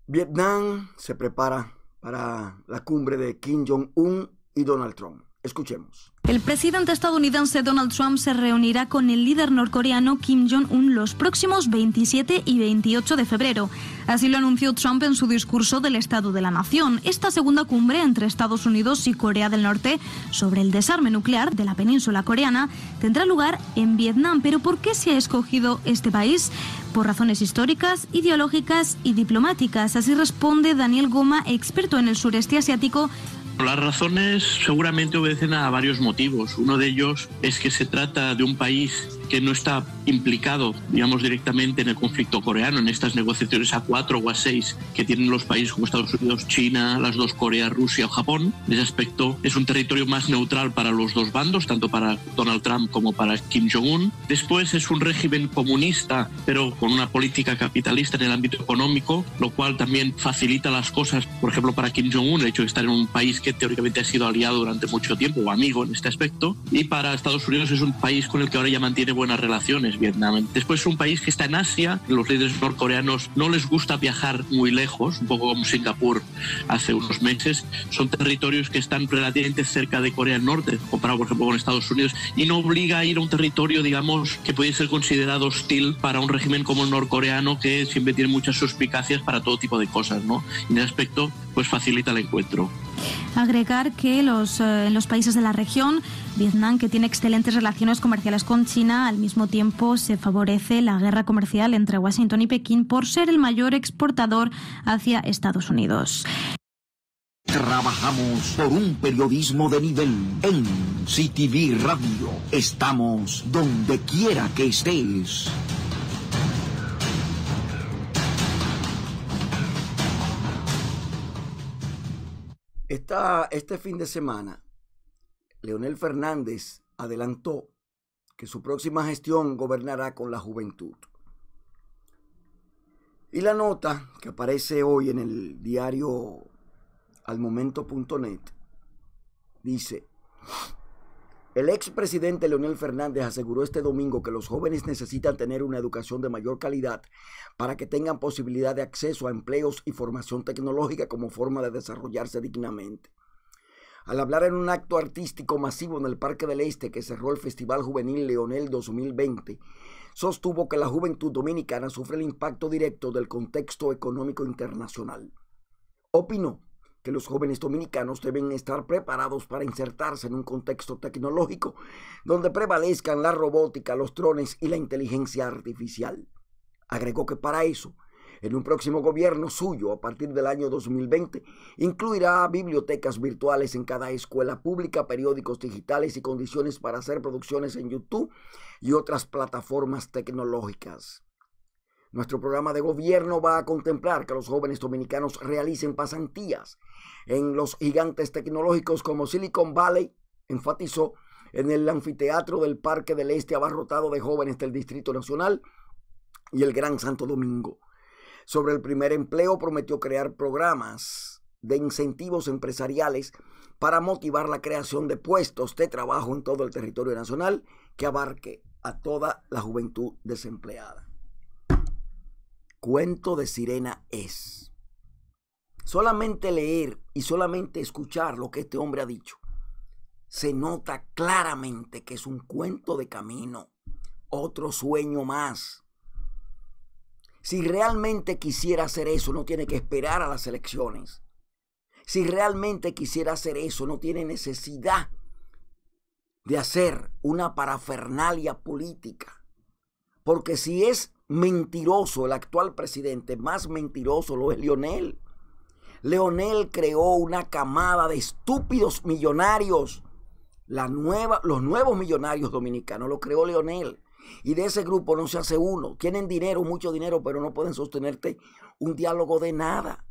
Vietnam se prepara para la cumbre de Kim Jong-un y Donald Trump. Escuchemos. El presidente estadounidense Donald Trump se reunirá con el líder norcoreano Kim Jong-un los próximos 27 y 28 de febrero. Así lo anunció Trump en su discurso del Estado de la Nación, esta segunda cumbre entre Estados Unidos y Corea del Norte sobre el desarme nuclear de la península coreana tendrá lugar en Vietnam. Pero ¿por qué se ha escogido este país? Por razones históricas, ideológicas y diplomáticas. Así responde Daniel Goma, experto en el sureste asiático, las razones seguramente obedecen a varios motivos. Uno de ellos es que se trata de un país que no está implicado, digamos, directamente en el conflicto coreano, en estas negociaciones a cuatro o a seis que tienen los países como Estados Unidos, China, las dos Coreas, Rusia o Japón. En ese aspecto es un territorio más neutral para los dos bandos, tanto para Donald Trump como para Kim Jong-un. Después es un régimen comunista, pero con una política capitalista en el ámbito económico, lo cual también facilita las cosas, por ejemplo, para Kim Jong-un, el hecho de estar en un país que teóricamente ha sido aliado durante mucho tiempo o amigo en este aspecto. Y para Estados Unidos es un país con el que ahora ya mantiene buenas relaciones, Vietnam. Después es un país que está en Asia. Los líderes norcoreanos no les gusta viajar muy lejos, un poco como Singapur hace unos meses. Son territorios que están relativamente cerca de Corea del Norte, comparado por ejemplo con Estados Unidos, y no obliga a ir a un territorio, digamos, que puede ser considerado hostil para un régimen como el norcoreano que siempre tiene muchas suspicacias para todo tipo de cosas, ¿no? En ese aspecto, pues facilita el encuentro. Agregar que los, eh, los países de la región, Vietnam, que tiene excelentes relaciones comerciales con China, al mismo tiempo se favorece la guerra comercial entre Washington y Pekín por ser el mayor exportador hacia Estados Unidos. Trabajamos por un periodismo de nivel en CTV Radio. Estamos donde quiera que estés. este fin de semana, Leonel Fernández adelantó que su próxima gestión gobernará con la juventud. Y la nota que aparece hoy en el diario almomento.net dice, el expresidente Leonel Fernández aseguró este domingo que los jóvenes necesitan tener una educación de mayor calidad para que tengan posibilidad de acceso a empleos y formación tecnológica como forma de desarrollarse dignamente. Al hablar en un acto artístico masivo en el Parque del Este que cerró el Festival Juvenil Leonel 2020, sostuvo que la juventud dominicana sufre el impacto directo del contexto económico internacional. Opinó que los jóvenes dominicanos deben estar preparados para insertarse en un contexto tecnológico donde prevalezcan la robótica, los drones y la inteligencia artificial. Agregó que para eso, en un próximo gobierno suyo a partir del año 2020, incluirá bibliotecas virtuales en cada escuela pública, periódicos digitales y condiciones para hacer producciones en YouTube y otras plataformas tecnológicas. Nuestro programa de gobierno va a contemplar que los jóvenes dominicanos realicen pasantías en los gigantes tecnológicos como Silicon Valley, enfatizó, en el anfiteatro del Parque del Este abarrotado de jóvenes del Distrito Nacional y el Gran Santo Domingo. Sobre el primer empleo prometió crear programas de incentivos empresariales para motivar la creación de puestos de trabajo en todo el territorio nacional que abarque a toda la juventud desempleada cuento de sirena es. Solamente leer y solamente escuchar lo que este hombre ha dicho, se nota claramente que es un cuento de camino, otro sueño más. Si realmente quisiera hacer eso, no tiene que esperar a las elecciones. Si realmente quisiera hacer eso, no tiene necesidad de hacer una parafernalia política. Porque si es mentiroso, el actual presidente más mentiroso lo es Leonel. Leonel creó una camada de estúpidos millonarios. los nuevos millonarios dominicanos lo creó Leonel. Y de ese grupo no se hace uno. Tienen dinero, mucho dinero, pero no pueden sostenerte un diálogo de nada.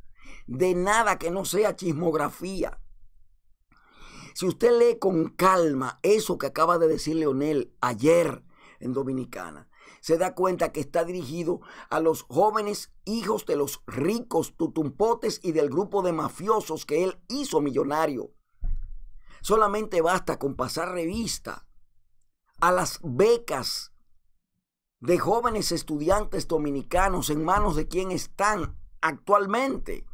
De nada que no sea chismografía. Si usted lee con calma eso que acaba de decir Leonel ayer en Dominicana, se da cuenta que está dirigido a los jóvenes hijos de los ricos tutumpotes y del grupo de mafiosos que él hizo millonario. Solamente basta con pasar revista a las becas de jóvenes estudiantes dominicanos en manos de quién están actualmente.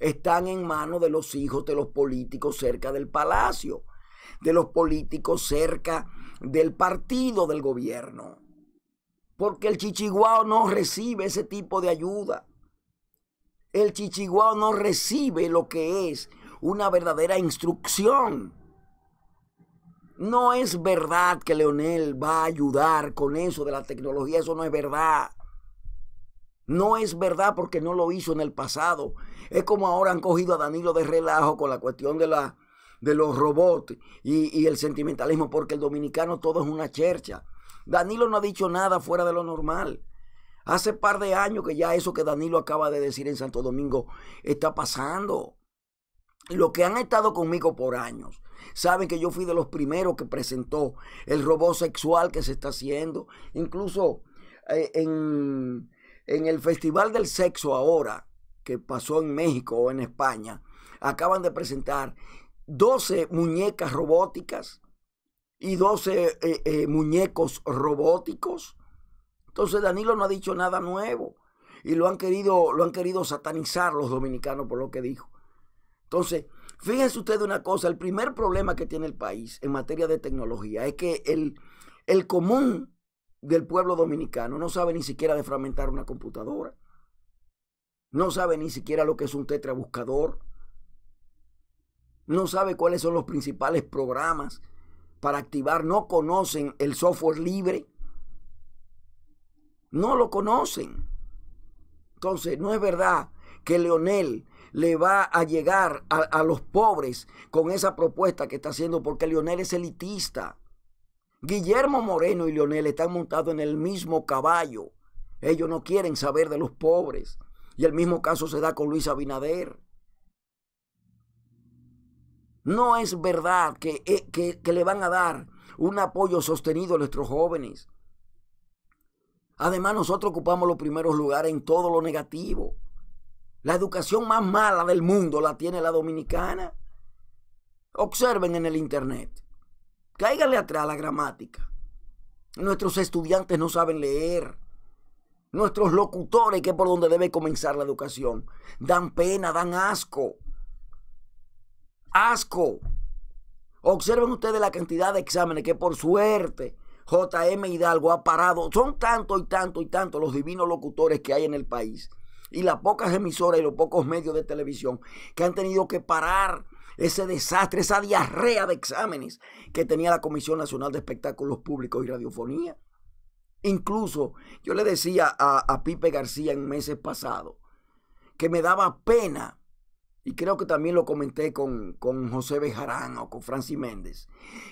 Están en manos de los hijos de los políticos cerca del palacio, de los políticos cerca del partido del gobierno. Porque el chichiguao no recibe ese tipo de ayuda. El chichiguao no recibe lo que es una verdadera instrucción. No es verdad que Leonel va a ayudar con eso de la tecnología, eso no es verdad. No es verdad porque no lo hizo en el pasado. Es como ahora han cogido a Danilo de relajo con la cuestión de, la, de los robots y, y el sentimentalismo, porque el dominicano todo es una chercha. Danilo no ha dicho nada fuera de lo normal. Hace par de años que ya eso que Danilo acaba de decir en Santo Domingo está pasando. Los que han estado conmigo por años saben que yo fui de los primeros que presentó el robot sexual que se está haciendo. Incluso eh, en, en el Festival del Sexo ahora, que pasó en México o en España, acaban de presentar 12 muñecas robóticas y 12 eh, eh, muñecos robóticos. Entonces Danilo no ha dicho nada nuevo y lo han querido, lo han querido satanizar los dominicanos por lo que dijo. Entonces, fíjense ustedes una cosa, el primer problema que tiene el país en materia de tecnología es que el, el común del pueblo dominicano no sabe ni siquiera de fragmentar una computadora. No sabe ni siquiera lo que es un tetrabuscador. No sabe cuáles son los principales programas para activar no conocen el software libre. No lo conocen. Entonces, no es verdad que Leonel le va a llegar a, los pobres con esa propuesta que está haciendo, porque Leonel es elitista. Guillermo Moreno y Leonel están montados en el mismo caballo. Ellos no quieren saber de los pobres. Y el mismo caso se da con Luis Abinader. No es verdad eh, que, le van a dar un apoyo sostenido a nuestros jóvenes. Además, nosotros ocupamos los primeros lugares en todo lo negativo. La educación más mala del mundo la tiene la dominicana. Observen en el Internet. Cáiganle atrás la gramática. Nuestros estudiantes no saben leer. Nuestros locutores, que es por donde debe comenzar la educación, dan pena, dan asco asco. Observen ustedes la cantidad de exámenes que por suerte JM Hidalgo ha parado. Son tanto y tanto y tanto los divinos locutores que hay en el país y las pocas emisoras y los pocos medios de televisión que han tenido que parar ese desastre, esa diarrea de exámenes que tenía la Comisión Nacional de Espectáculos Públicos y Radiofonía. Incluso yo le decía a, a Pipe García en meses pasados que me daba pena y creo que también lo comenté con, José Bejarán o con Francis Méndez,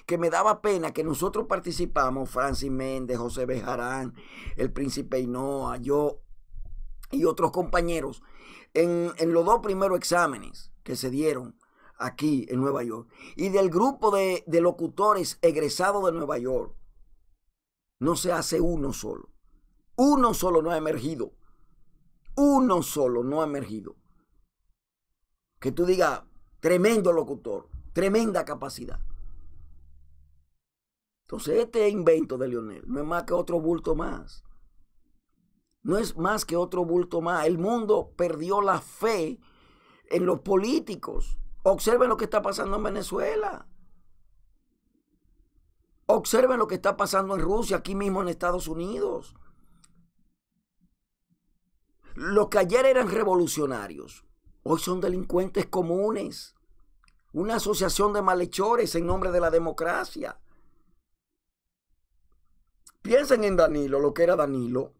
que me daba pena que nosotros participamos, Francis Méndez, José Bejarán, el príncipe Hinoa, yo y otros compañeros, en, en los dos primeros exámenes que se dieron aquí en Nueva York, y del grupo de, de locutores egresados de Nueva York, no se hace uno solo. Uno solo no ha emergido. Uno solo no ha emergido que tú digas, tremendo locutor, tremenda capacidad. Entonces, este invento de Lionel no es más que otro bulto más. No es más que otro bulto más. El mundo perdió la fe en los políticos. Observen lo que está pasando en Venezuela. Observen lo que está pasando en Rusia, aquí mismo en Estados Unidos. Los que ayer eran revolucionarios, Hoy son delincuentes comunes. Una asociación de malhechores en nombre de la democracia. Piensen en Danilo, lo que era Danilo.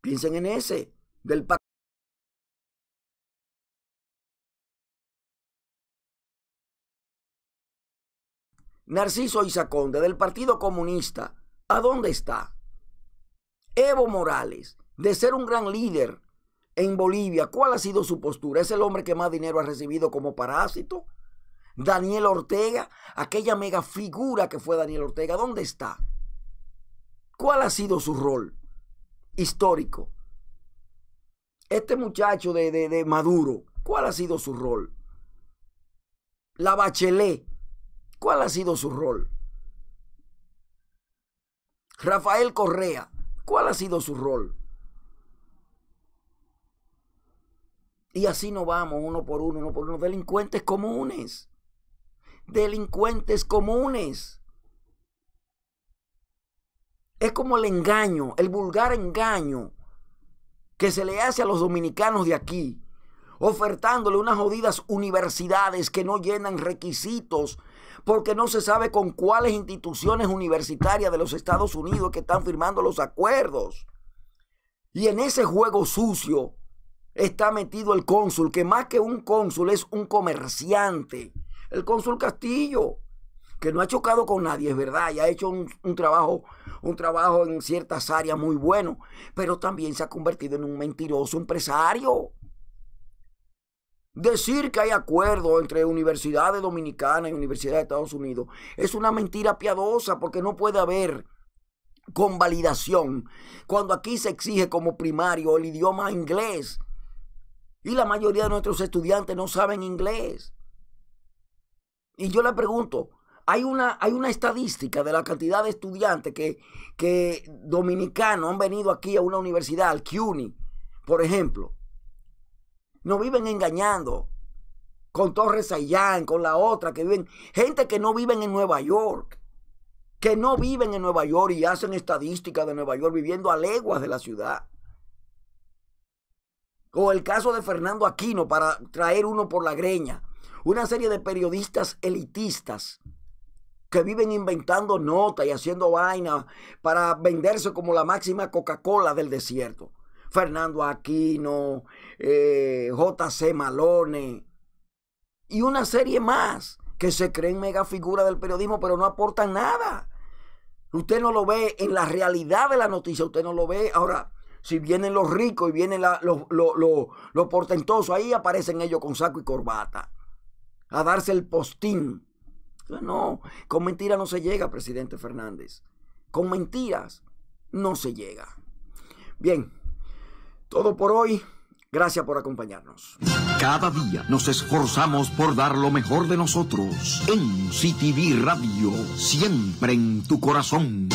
Piensen en ese, del pacto. Narciso Isaconde, del Partido Comunista, ¿a dónde está? Evo Morales, de ser un gran líder, en Bolivia, ¿cuál ha sido su postura? ¿Es el hombre que más dinero ha recibido como parásito? Daniel Ortega, aquella mega figura que fue Daniel Ortega, ¿dónde está? ¿Cuál ha sido su rol histórico? Este muchacho de, de Maduro, ¿cuál ha sido su rol? La Bachelet, ¿cuál ha sido su rol? Rafael Correa, ¿cuál ha sido su rol? Y así nos vamos uno por uno, uno por uno. Delincuentes comunes. Delincuentes comunes. Es como el engaño, el vulgar engaño que se le hace a los dominicanos de aquí, ofertándole unas jodidas universidades que no llenan requisitos porque no se sabe con cuáles instituciones universitarias de los Estados Unidos que están firmando los acuerdos. Y en ese juego sucio está metido el cónsul, que más que un cónsul es un comerciante. El cónsul Castillo, que no ha chocado con nadie, es verdad, y ha hecho un, trabajo, un trabajo en ciertas áreas muy bueno, pero también se ha convertido en un mentiroso empresario. Decir que hay acuerdo entre universidades dominicanas y universidades de Estados Unidos es una mentira piadosa porque no puede haber convalidación cuando aquí se exige como primario el idioma inglés y la mayoría de nuestros estudiantes no saben inglés. Y yo le pregunto, hay una, hay una estadística de la cantidad de estudiantes que, que dominicanos han venido aquí a una universidad, al CUNY, por ejemplo. ¿No viven engañando con Torres Ayán, con la otra, que viven, gente que no viven en Nueva York, que no viven en Nueva York y hacen estadísticas de Nueva York viviendo a leguas de la ciudad. O el caso de Fernando Aquino para traer uno por la greña. Una serie de periodistas elitistas que viven inventando notas y haciendo vaina para venderse como la máxima Coca-Cola del desierto. Fernando Aquino, eh, J.C. Malone y una serie más que se creen mega figura del periodismo pero no aportan nada. Usted no lo ve en la realidad de la noticia, usted no lo ve. Ahora, si vienen los ricos y vienen la, los, los portentosos, ahí aparecen ellos con saco y corbata a darse el postín. Ah, no, con mentiras no se llega, presidente Fernández. Con mentiras no se llega. Bien, todo por hoy. Gracias por acompañarnos. Cada día nos esforzamos por dar lo mejor de nosotros. En CTV Radio, siempre en tu corazón.